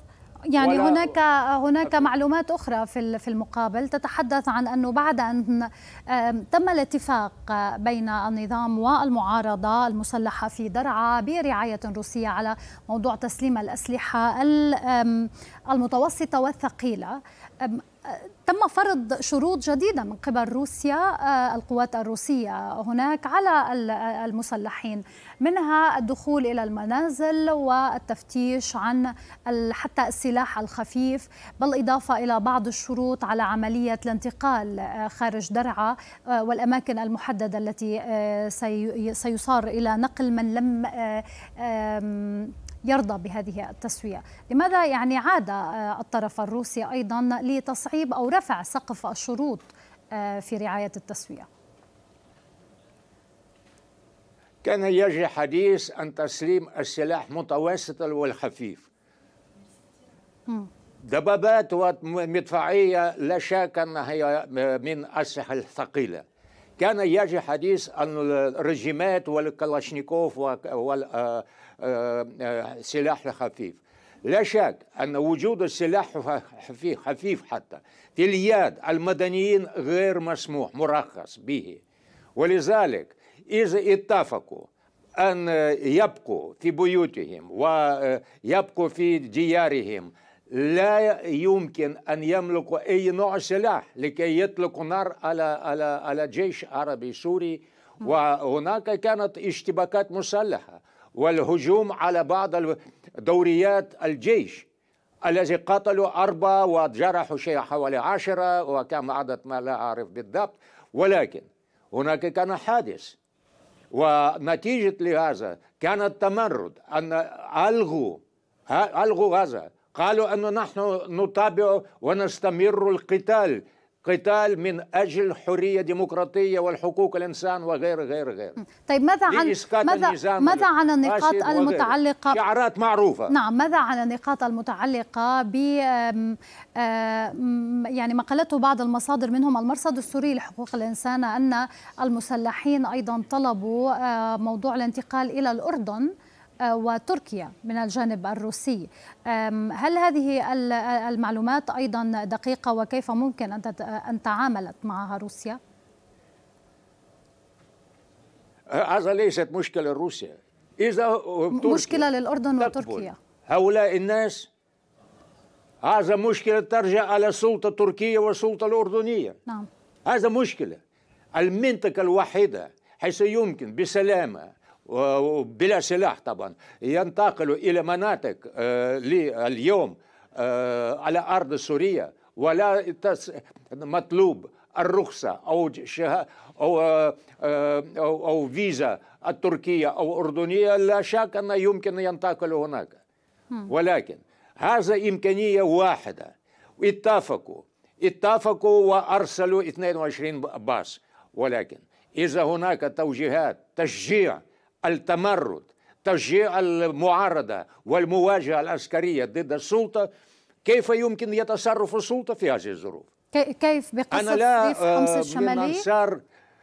يعني هناك هناك معلومات اخرى في في المقابل تتحدث عن انه بعد ان تم الاتفاق بين النظام والمعارضه المسلحه في درعا برعايه روسيه على موضوع تسليم الاسلحه المتوسطه والثقيله تم فرض شروط جديدة من قبل روسيا آه، القوات الروسية هناك على آه، المسلحين منها الدخول إلى المنازل والتفتيش عن حتى السلاح الخفيف بالإضافة إلى بعض الشروط على عملية الانتقال آه، خارج درعا والأماكن المحددة التي سيصار إلى نقل من لم يرضى بهذه التسوية لماذا يعني عاد آه، الطرف الروسي أيضا لتصعيب أو رفع سقف الشروط آه، في رعاية التسوية كان يجري حديث عن تسليم السلاح متوسط والخفيف دبابات ومدفعية لا شك أنها هي من أسلحة الثقيلة كان يجري حديث عن الرجيمات والكلاشنيكوف آه، آه، آه، سلاح خفيف لا شك أن وجود السلاح خفيف حتى في اليد المدنيين غير مسموح مرخص به ولذلك إذا اتفقوا أن يبقوا في بيوتهم ويبقوا في ديارهم لا يمكن أن يملكوا أي نوع سلاح لكي يطلقوا نار على على على جيش عربي سوري وهناك كانت اشتباكات مسلحة والهجوم على بعض دوريات الجيش الذي قتلوا أربعة وجرحوا شيء حوالي عشرة وكم عدد ما لا أعرف بالضبط ولكن هناك كان حادث ونتيجة لهذا كان التمرد أن ألغوا ألغوا هذا قالوا أنه نحن نتابع ونستمر القتال قتال من اجل حريه ديمقراطيه والحقوق الانسان وغير غير غير طيب ماذا عن ماذا ماذا عن النقاط المتعلقه شعارات معروفه نعم ماذا عن النقاط المتعلقه ب يعني ما قالته بعض المصادر منهم المرصد السوري لحقوق الانسان ان المسلحين ايضا طلبوا آه، موضوع الانتقال الى الاردن وتركيا من الجانب الروسي هل هذه المعلومات أيضا دقيقة وكيف ممكن أن تعاملت معها روسيا؟ هذا ليست مشكلة لروسيا إذا مشكلة للأردن وتركيا هؤلاء الناس هذا مشكلة ترجع على السلطة التركية والسلطة الأردنية نعم هذا مشكلة المنطقة الوحيدة حيث يمكن بسلامة بلا سلاح طبعا ينتقلوا إلى مناطق اليوم آه، آه، على أرض سوريا ولا مطلوب الرخصة أو أو... آه، أو أو فيزا التركية أو أردنية لا شك أن يمكن ينتقلوا هناك ولكن هذا إمكانية واحدة اتفقوا اتفقوا وأرسلوا 22 باص ولكن إذا هناك توجيهات تشجيع التمرد تشجيع المعارضة والمواجهة العسكرية ضد السلطة كيف يمكن يتصرف السلطة في هذه الظروف كيف بقصة أنا لا ريف حمص الشمالي آه،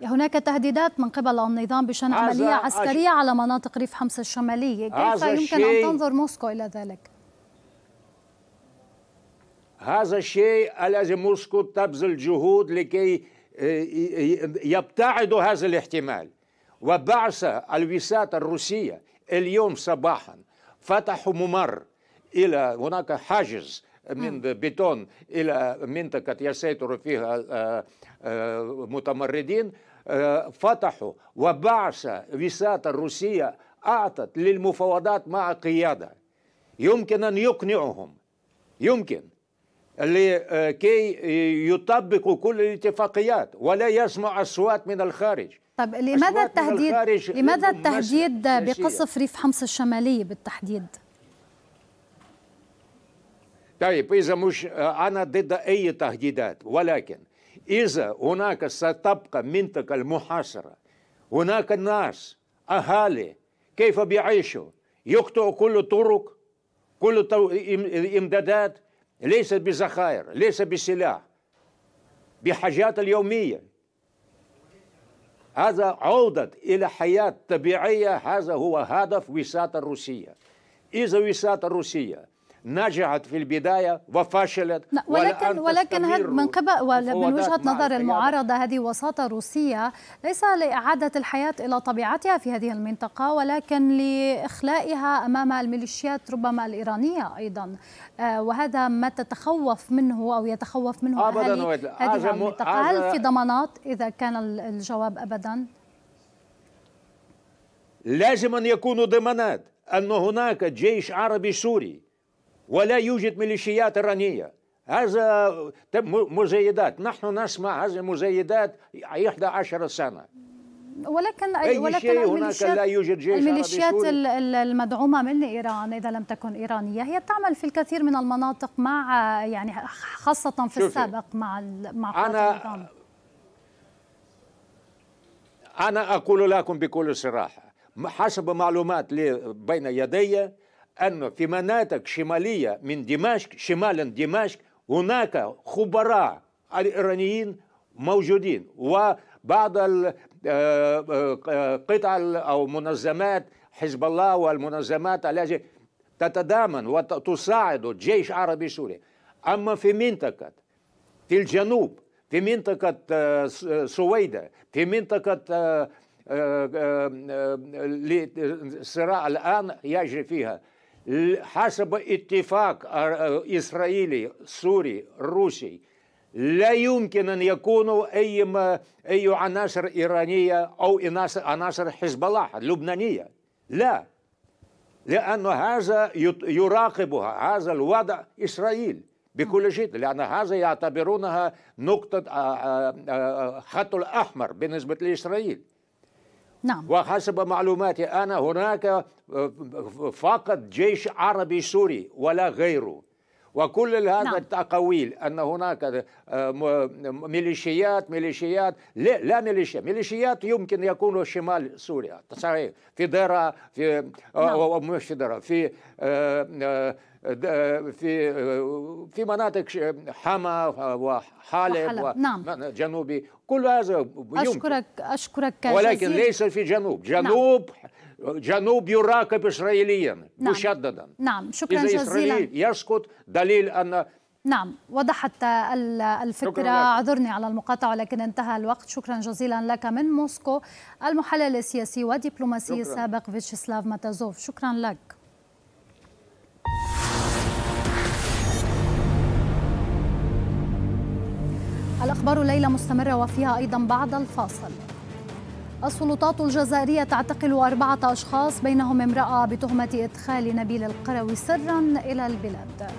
هناك تهديدات من قبل النظام بشأن عملية عسكرية على مناطق ريف حمص الشمالية كيف يمكن أن تنظر موسكو إلى ذلك؟ هذا الشيء الذي موسكو تبذل جهود لكي آه، يبتعد هذا الاحتمال وبعث الوساطة الروسية اليوم صباحا فتحوا ممر إلى هناك حاجز من بيتون إلى منطقة يسيطر فيها المتمردين آه، آه، آه، فتحوا وبعث وساطة الروسية أعطت للمفاوضات مع قيادة يمكن أن يقنعهم يمكن لكي يطبقوا كل الاتفاقيات ولا يسمع أصوات من الخارج طب لماذا التهديد لماذا التهديد بقصف ريف حمص الشمالي بالتحديد؟ طيب إذا مش أنا ضد أي تهديدات ولكن إذا هناك ستبقى منطقة المحاصرة هناك ناس أهالي كيف بيعيشوا يقطعوا كل الطرق كل الإمدادات ليس بذخائر ليس بسلاح بحاجات اليومية هذا عودة إلى حياة طبيعية هذا هو هدف وساطة الروسية إذا وساطة الروسية نجحت في البداية وفشلت ولكن ولكن هل من قبل ومن وجهة نظر المعارضة هذه وساطة روسية ليس لإعادة الحياة إلى طبيعتها في هذه المنطقة ولكن لإخلائها أمام الميليشيات ربما الإيرانية أيضا آه، وهذا ما تتخوف منه أو يتخوف منه أهالي هذه المنطقة هل في ضمانات إذا كان الجواب أبدا لازم أن يكونوا ضمانات أن هناك جيش عربي سوري ولا يوجد ميليشيات إيرانية هذا مزيدات نحن نسمع هذه مزيدات 11 سنة ولكن أي ولكن شيء هناك لا يوجد جيش الميليشيات المدعومه من ايران اذا لم تكن ايرانيه هي تعمل في الكثير من المناطق مع يعني خاصه في السابق مع مع انا انا اقول لكم بكل صراحه حسب معلومات بين يدي أنه في مناطق شمالية من دمشق شمال دمشق هناك خبراء الإيرانيين موجودين وبعض آه، آه، قطع أو منظمات حزب الله والمنظمات التي تتضامن وتساعد الجيش العربي السوري أما في منطقة في الجنوب في منطقة آه، سويدة في منطقة الصراع الآن يجري فيها حسب اتفاق إسرائيلي سوري روسي لا يمكن أن يكون أي, أي عناصر إيرانية أو عناصر حزب الله اللبنانية لا لأن هذا يراقبها هذا الوضع إسرائيل بكل شيء لأن هذا يعتبرونها نقطة خط الأحمر بالنسبة لإسرائيل نعم وحسب معلوماتي أنا هناك آه، فقط جيش عربي سوري ولا غيره وكل هذا نعم. التقويل ان هناك آه، ميليشيات ميليشيات لا لا ميليشيات ميليشيات يمكن يكون شمال سوريا صحيح في ديرا في آه، نعم. او مش في ديرا في في في مناطق حما وحالب نعم. جنوبي كل هذا يمكن. اشكرك اشكرك ولكن ليس في جنوب نعم. جنوب نعم. جنوب يراقب اسرائيليا نعم. مشددا نعم شكرا إذا جزيلا إذا يسقط دليل ان نعم وضحت الفكرة اعذرني على المقاطعة لكن انتهى الوقت شكرا جزيلا لك من موسكو المحلل السياسي والدبلوماسي السابق فيتشسلاف ماتازوف شكرا لك الأخبار الليلة مستمرة وفيها أيضا بعد الفاصل السلطات الجزائرية تعتقل أربعة أشخاص بينهم امرأة بتهمة إدخال نبيل القروي سرا إلى البلاد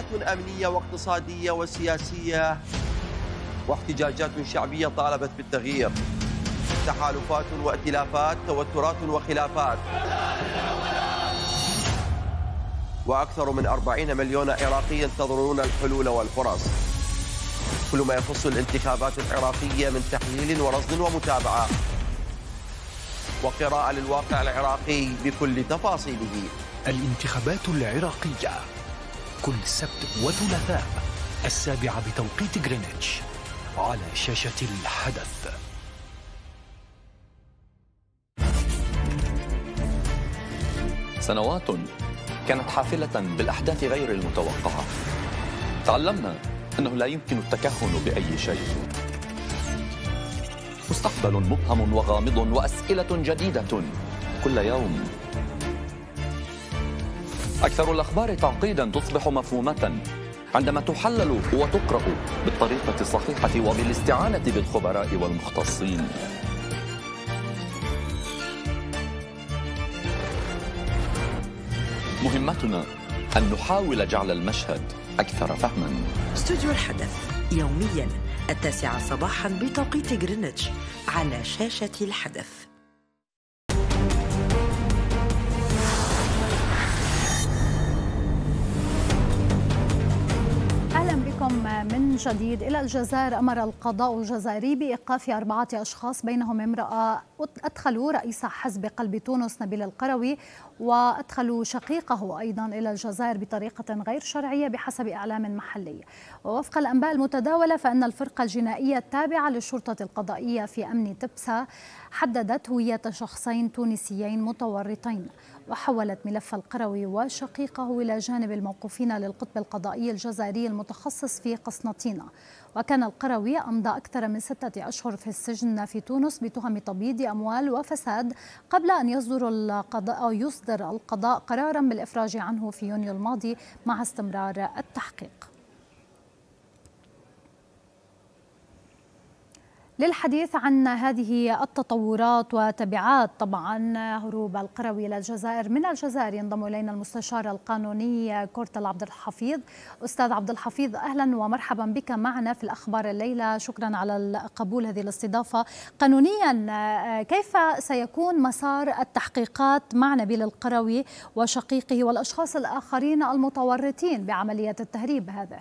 احتجاجات أمنية واقتصادية وسياسية واحتجاجات شعبية طالبت بالتغيير تحالفات وائتلافات توترات وخلافات وأكثر من 40 مليون عراقي ينتظرون الحلول والفرص كل ما يخص الانتخابات العراقية من تحليل ورصد ومتابعة وقراءة للواقع العراقي بكل تفاصيله الانتخابات العراقية كل سبت وثلاثاء السابعة بتوقيت غرينتش على شاشة الحدث سنوات كانت حافلة بالأحداث غير المتوقعة تعلمنا أنه لا يمكن التكهن بأي شيء مستقبل مبهم وغامض وأسئلة جديدة كل يوم أكثر الأخبار تعقيدا تصبح مفهومة عندما تحلل وتقرأ بالطريقة الصحيحة وبالاستعانة بالخبراء والمختصين مهمتنا أن نحاول جعل المشهد أكثر فهما استوديو الحدث يوميا التاسعة صباحا بتوقيت غرينتش على شاشة الحدث من جديد إلى الجزائر أمر القضاء الجزائري بإيقاف أربعة أشخاص بينهم امرأة أدخلوا رئيس حزب قلب تونس نبيل القروي وأدخلوا شقيقه أيضا إلى الجزائر بطريقة غير شرعية بحسب إعلام محلي ووفق الأنباء المتداولة فإن الفرقة الجنائية التابعة للشرطة القضائية في أمن تبسا حددت هوية شخصين تونسيين متورطين وحولت ملف القروي وشقيقه إلى جانب الموقوفين للقطب القضائي الجزائري المتخصص في قسنطينة وكان القروي أمضى أكثر من ستة أشهر في السجن في تونس بتهم تبييض أموال وفساد قبل أن يصدر القضاء أو يصدر القضاء قرارا بالإفراج عنه في يونيو الماضي مع استمرار التحقيق للحديث عن هذه التطورات وتبعات طبعا هروب القروي الى الجزائر من الجزائر ينضم الينا المستشار القانوني كورتل عبد الحفيظ استاذ عبد الحفيظ اهلا ومرحبا بك معنا في الاخبار الليله شكرا على قبول هذه الاستضافه قانونيا كيف سيكون مسار التحقيقات مع نبيل القروي وشقيقه والاشخاص الاخرين المتورطين بعمليه التهريب هذا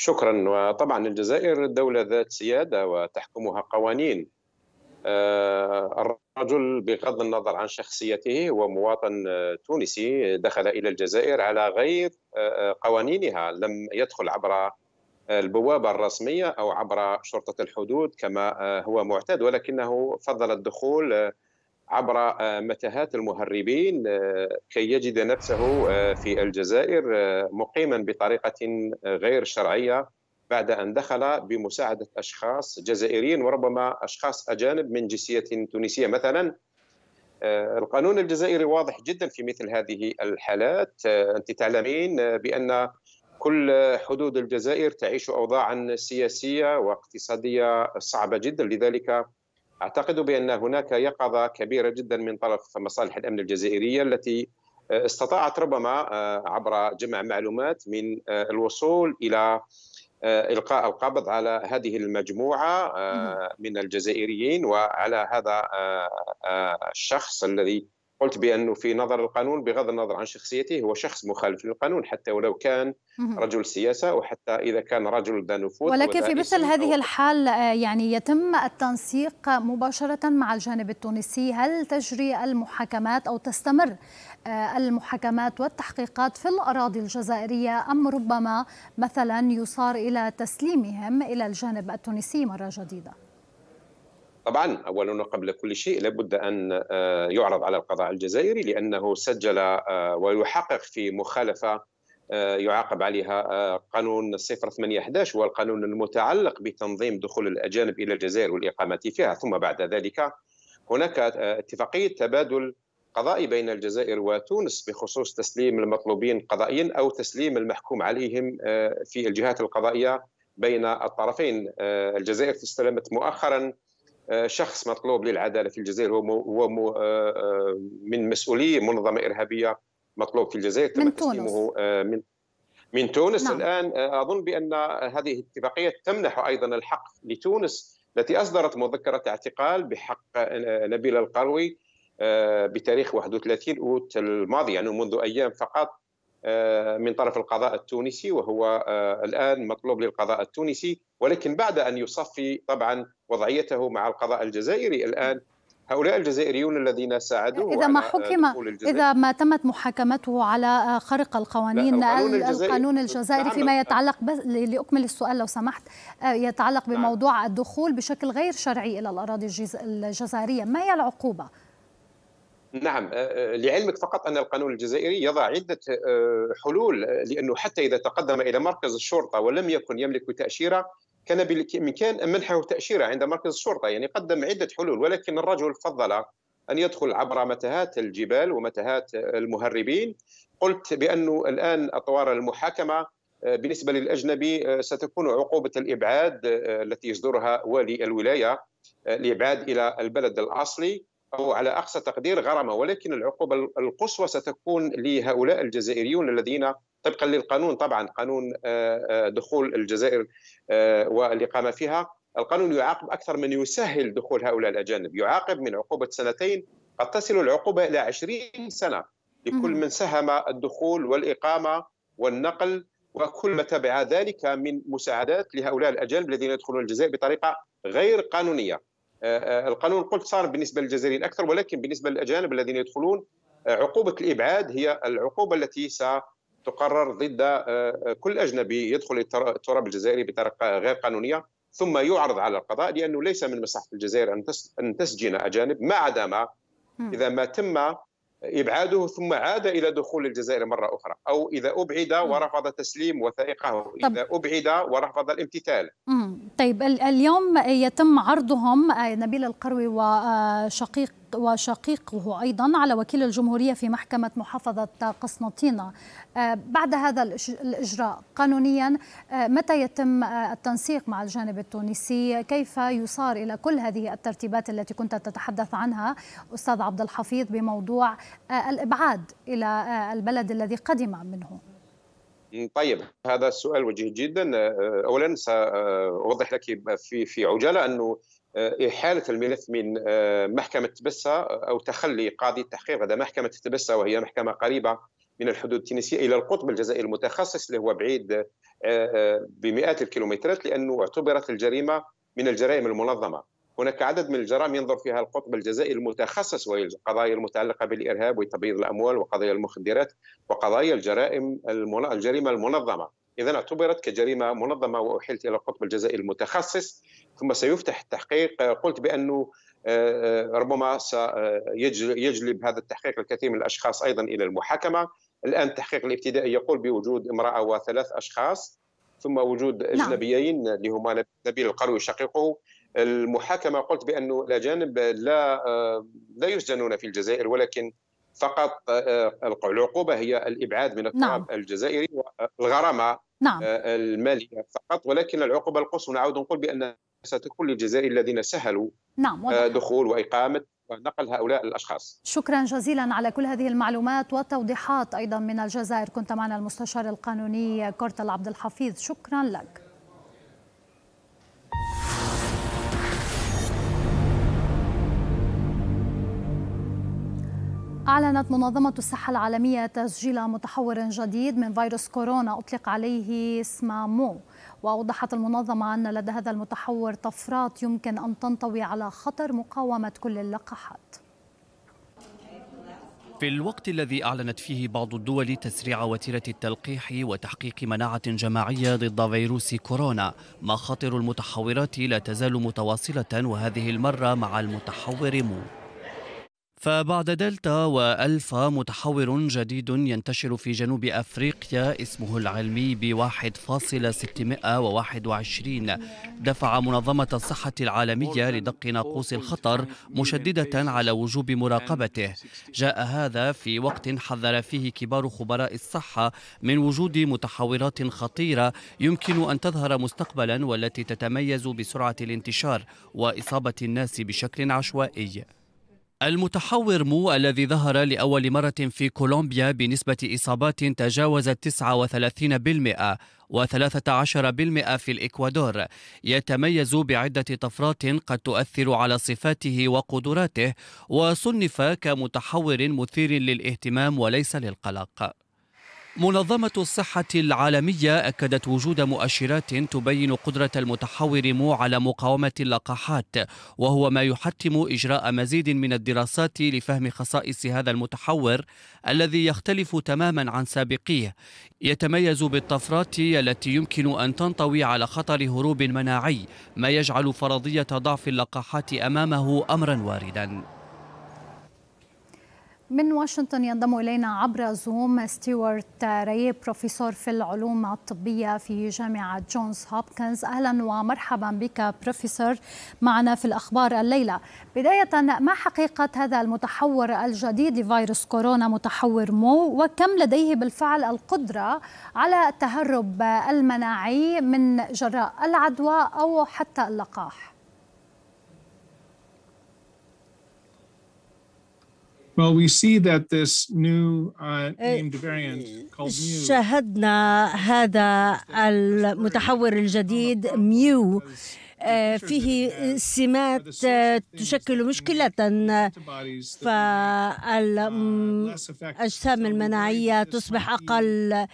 شكرا وطبعا الجزائر دولة ذات سيادة وتحكمها قوانين آه، الرجل بغض النظر عن شخصيته هو مواطن تونسي دخل إلى الجزائر على غير آه، آه، قوانينها لم يدخل عبر البوابة الرسمية أو عبر شرطة الحدود كما هو معتاد ولكنه فضل الدخول عبر آه، متاهات المهربين آه، كي يجد نفسه آه، في الجزائر مقيما بطريقه غير شرعيه بعد ان دخل بمساعده اشخاص جزائريين وربما اشخاص اجانب من جنسيه تونسيه مثلا القانون الجزائري واضح جدا في مثل هذه الحالات انت تعلمين بان كل حدود الجزائر تعيش اوضاعا سياسيه واقتصاديه صعبه جدا لذلك اعتقد بان هناك يقظه كبيره جدا من طرف مصالح الامن الجزائريه التي آه، استطاعت ربما آه، عبر جمع معلومات من آه، الوصول الى القاء القبض على هذه المجموعه من الجزائريين وعلى هذا الشخص الذي قلت بانه في نظر القانون بغض النظر عن شخصيته هو شخص مخالف للقانون حتى ولو كان رجل سياسه وحتى اذا كان رجل ذا نفوذ ولكن في مثل هذه الحال آه، يعني يتم التنسيق مباشره مع الجانب التونسي هل تجري المحاكمات او تستمر آه، المحاكمات والتحقيقات في الاراضي الجزائريه ام ربما مثلا يصار الى تسليمهم الى الجانب التونسي مره جديده طبعا اولا وقبل كل شيء لابد ان آه، يعرض على القضاء الجزائري لانه سجل آه، ويحقق في مخالفه آه، يعاقب عليها قانون 0811 والقانون المتعلق بتنظيم دخول الاجانب الى الجزائر والاقامه فيها ثم بعد ذلك هناك اتفاقيه تبادل قضائي بين الجزائر وتونس بخصوص تسليم المطلوبين قضائيا او تسليم المحكوم عليهم في الجهات القضائيه بين الطرفين الجزائر استلمت مؤخرا آه، شخص مطلوب للعداله في الجزائر هو آه، آه، من مسؤولي منظمه ارهابيه مطلوب في الجزائر تم من تسليمه من من تونس نعم. الان اظن بان هذه الاتفاقيه تمنح ايضا الحق لتونس التي اصدرت مذكره اعتقال بحق نبيل القروي بتاريخ 31 اوت الماضي يعني منذ ايام فقط آه، من طرف القضاء التونسي وهو آه، الان مطلوب للقضاء التونسي ولكن بعد ان يصفي طبعا وضعيته مع القضاء الجزائري الان هؤلاء الجزائريون الذين ساعدوه إذا ما حكم إذا ما تمت محاكمته على آه، خرق القوانين القانون الجزائري فيما نعم. يتعلق بس لأكمل السؤال لو سمحت يتعلق نعم. بموضوع الدخول بشكل غير شرعي إلى الأراضي الجزائرية ما هي العقوبة نعم آه، آه، لعلمك فقط ان القانون الجزائري يضع عده آه، حلول لانه حتى اذا تقدم الى مركز الشرطه ولم يكن يملك تاشيره كان بالامكان منحه تاشيره عند مركز الشرطه يعني قدم عده حلول ولكن الرجل فضل ان يدخل عبر متاهات الجبال ومتاهات المهربين قلت بانه الان اطوار المحاكمه بالنسبه للاجنبي ستكون عقوبه الابعاد التي يصدرها والي الولايه الابعاد الى البلد الاصلي أو على أقصى تقدير غرامة ولكن العقوبة القصوى ستكون لهؤلاء الجزائريون الذين طبقا للقانون طبعا قانون آه، آه، دخول الجزائر آه، والإقامة فيها القانون يعاقب أكثر من يسهل دخول هؤلاء الأجانب يعاقب من عقوبة سنتين قد تصل العقوبة إلى 20 سنة لكل من سهم الدخول والإقامة والنقل وكل ما تبع ذلك من مساعدات لهؤلاء الأجانب الذين يدخلون الجزائر بطريقة غير قانونية آه، آه، القانون قلت صار بالنسبه للجزائريين اكثر ولكن بالنسبه للاجانب الذين يدخلون آه، عقوبه الابعاد هي العقوبه التي ستقرر ضد كل اجنبي يدخل التراب الجزائري بطريقه غير قانونيه ثم يعرض على القضاء لانه ليس من مصلحه الجزائر ان تسجن اجانب ما عدا ما اذا ما تم إبعاده ثم عاد إلى دخول الجزائر مرة أخرى أو إذا أبعد ورفض تسليم وثائقه إذا أبعد ورفض الامتثال طيب اليوم يتم عرضهم آه، نبيل القروي وشقيق وشقيقه أيضا على وكيل الجمهورية في محكمة محافظة قسنطينة آه، بعد هذا الإجراء قانونيا آه، متى يتم آه، التنسيق مع الجانب التونسي كيف يصار إلى كل هذه الترتيبات التي كنت تتحدث عنها أستاذ عبد الحفيظ بموضوع الإبعاد إلى البلد الذي قدم منه طيب هذا السؤال وجيه جدا اولا ساوضح لك في في عجاله انه آه، إحالة الملف من آه، محكمة تبسة آه، أو تخلي قاضي التحقيق لدى محكمة تبسة وهي محكمة قريبة من الحدود التونسية إلى القطب الجزائري المتخصص اللي هو بعيد بمئات الكيلومترات لأنه اعتبرت الجريمة من الجرائم المنظمة هناك عدد من الجرائم ينظر فيها القطب الجزائري المتخصص وهي القضايا المتعلقة بالإرهاب وتبييض الأموال وقضايا المخدرات وقضايا الجرائم الجريمة المنظمة إذا اعتبرت كجريمة منظمة وأحيلت إلى القطب الجزائري المتخصص ثم سيفتح التحقيق قلت بأنه آه، آه، ربما سيجلب آه، هذا التحقيق الكثير من الأشخاص أيضا إلى المحاكمة الآن التحقيق الابتدائي يقول بوجود امرأة وثلاث أشخاص ثم وجود نعم. أجنبيين اللي هما نبيل القروي شقيقه المحاكمة قلت بأنه الأجانب لا لا يسجنون في الجزائر ولكن فقط آه، العقوبه هي الابعاد من التراب نعم. الجزائري والغرامه نعم. آه، الماليه فقط ولكن العقوبه القصوى نعود نقول بان ستكون للجزائر الذين سهلوا نعم آه، دخول واقامه ونقل هؤلاء الاشخاص. شكرا جزيلا على كل هذه المعلومات والتوضيحات ايضا من الجزائر، كنت معنا المستشار القانوني كورتل عبد الحفيظ، شكرا لك. أعلنت منظمة الصحة العالمية تسجيل متحور جديد من فيروس كورونا أطلق عليه اسم مو وأوضحت المنظمة أن لدى هذا المتحور طفرات يمكن أن تنطوي على خطر مقاومة كل اللقاحات في الوقت الذي أعلنت فيه بعض الدول تسريع وتيرة التلقيح وتحقيق مناعة جماعية ضد فيروس كورونا مخاطر المتحورات لا تزال متواصلة وهذه المرة مع المتحور مو فبعد دلتا وألفا متحور جديد ينتشر في جنوب أفريقيا اسمه العلمي ب 1.621 دفع منظمة الصحة العالمية لدق ناقوس الخطر مشددة على وجوب مراقبته جاء هذا في وقت حذر فيه كبار خبراء الصحة من وجود متحورات خطيرة يمكن أن تظهر مستقبلا والتي تتميز بسرعة الانتشار وإصابة الناس بشكل عشوائي المتحور مو الذي ظهر لأول مرة في كولومبيا بنسبة إصابات تجاوزت 39% و13% في الإكوادور يتميز بعدة طفرات قد تؤثر على صفاته وقدراته وصنف كمتحور مثير للاهتمام وليس للقلق منظمة الصحة العالمية أكدت وجود مؤشرات تبين قدرة المتحور مو على مقاومة اللقاحات وهو ما يحتم إجراء مزيد من الدراسات لفهم خصائص هذا المتحور الذي يختلف تماما عن سابقيه يتميز بالطفرات التي يمكن أن تنطوي على خطر هروب مناعي ما يجعل فرضية ضعف اللقاحات أمامه أمرا واردا من واشنطن ينضم إلينا عبر زوم ستيوارت ري بروفيسور في العلوم الطبية في جامعة جونز هوبكنز أهلا ومرحبا بك بروفيسور معنا في الأخبار الليلة بداية ما حقيقة هذا المتحور الجديد لفيروس كورونا متحور مو وكم لديه بالفعل القدرة على التهرب المناعي من جراء العدوى أو حتى اللقاح؟ Well, we see that this new uh, uh named variant called Mew شاهدنا هذا المتحور الجديد ميو آه، فيه سمات آه، تشكل مشكلة فالأجسام المناعية تصبح أقل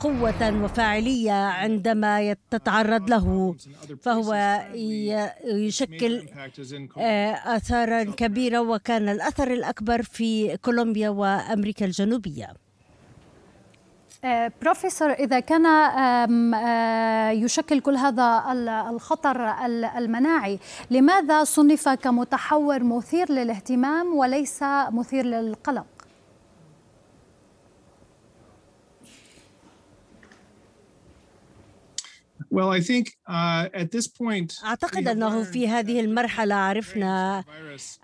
قوة وفاعلية عندما تتعرض له فهو يشكل آه، آثارا كبيرة وكان الأثر الأكبر في كولومبيا وأمريكا الجنوبية آه، بروفيسور إذا كان آه، يشكل كل هذا الخطر المناعي لماذا صنف كمتحور مثير للاهتمام وليس مثير للقلق؟ uh, أعتقد أنه في هذه المرحلة عرفنا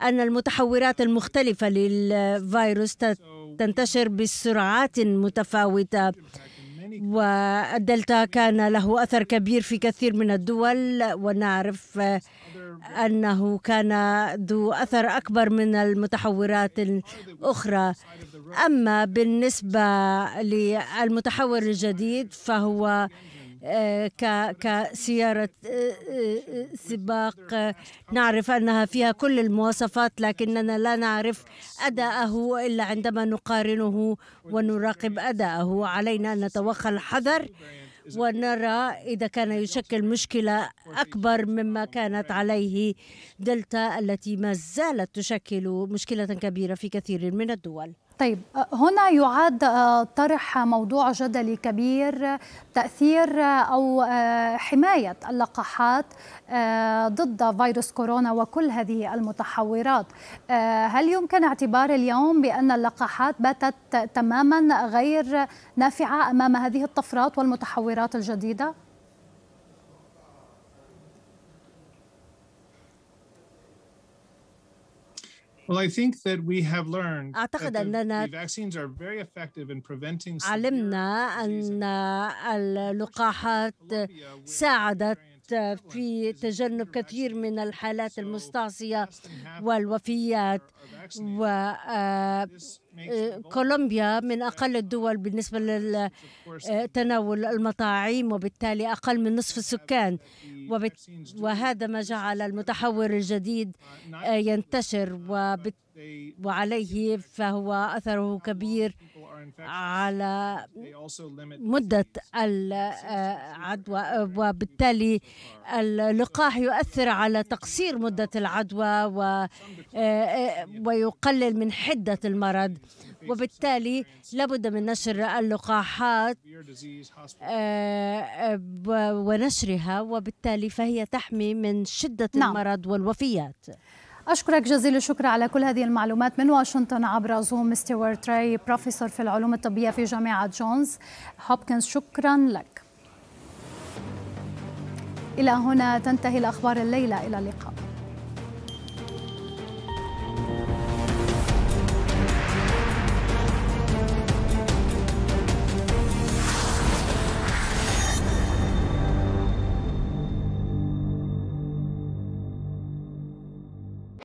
أن المتحورات المختلفة للفيروس تنتشر بسرعات متفاوتة والدلتا كان له أثر كبير في كثير من الدول ونعرف أنه كان ذو أثر أكبر من المتحورات الأخرى أما بالنسبة للمتحور الجديد فهو آه، كسيارة آه، آه، سباق نعرف أنها فيها كل المواصفات لكننا لا نعرف أداءه إلا عندما نقارنه ونراقب أداءه علينا أن نتوخى الحذر ونرى إذا كان يشكل مشكلة أكبر مما كانت عليه دلتا التي ما زالت تشكل مشكلة كبيرة في كثير من الدول طيب هنا يعاد آه، طرح موضوع جدلي كبير تأثير آه، أو آه، حماية اللقاحات ضد فيروس كورونا وكل هذه المتحورات هل يمكن اعتبار اليوم بأن اللقاحات باتت تماما غير نافعة أمام هذه الطفرات والمتحورات الجديدة؟ Well, I think that we have learned أعتقد أننا the vaccines are very effective in preventing علمنا أن اللقاحات ساعدت في تجنب كثير من الحالات المستعصية والوفيات و آه، كولومبيا من أقل الدول بالنسبة لتناول المطاعيم وبالتالي أقل من نصف السكان وهذا ما جعل المتحور الجديد آه، ينتشر وبالتالي وعليه فهو أثره كبير على مدة العدوى وبالتالي اللقاح يؤثر على تقصير مدة العدوى ويقلل من حدة المرض وبالتالي لابد من نشر اللقاحات آه، آه، ونشرها وبالتالي فهي تحمي من شدة نعم. المرض والوفيات أشكرك جزيل الشكر على كل هذه المعلومات من واشنطن عبر زوم ستيوارت راي بروفيسور في العلوم الطبية في جامعة جونز هوبكنز شكرا لك إلى هنا تنتهي الأخبار الليلة إلى اللقاء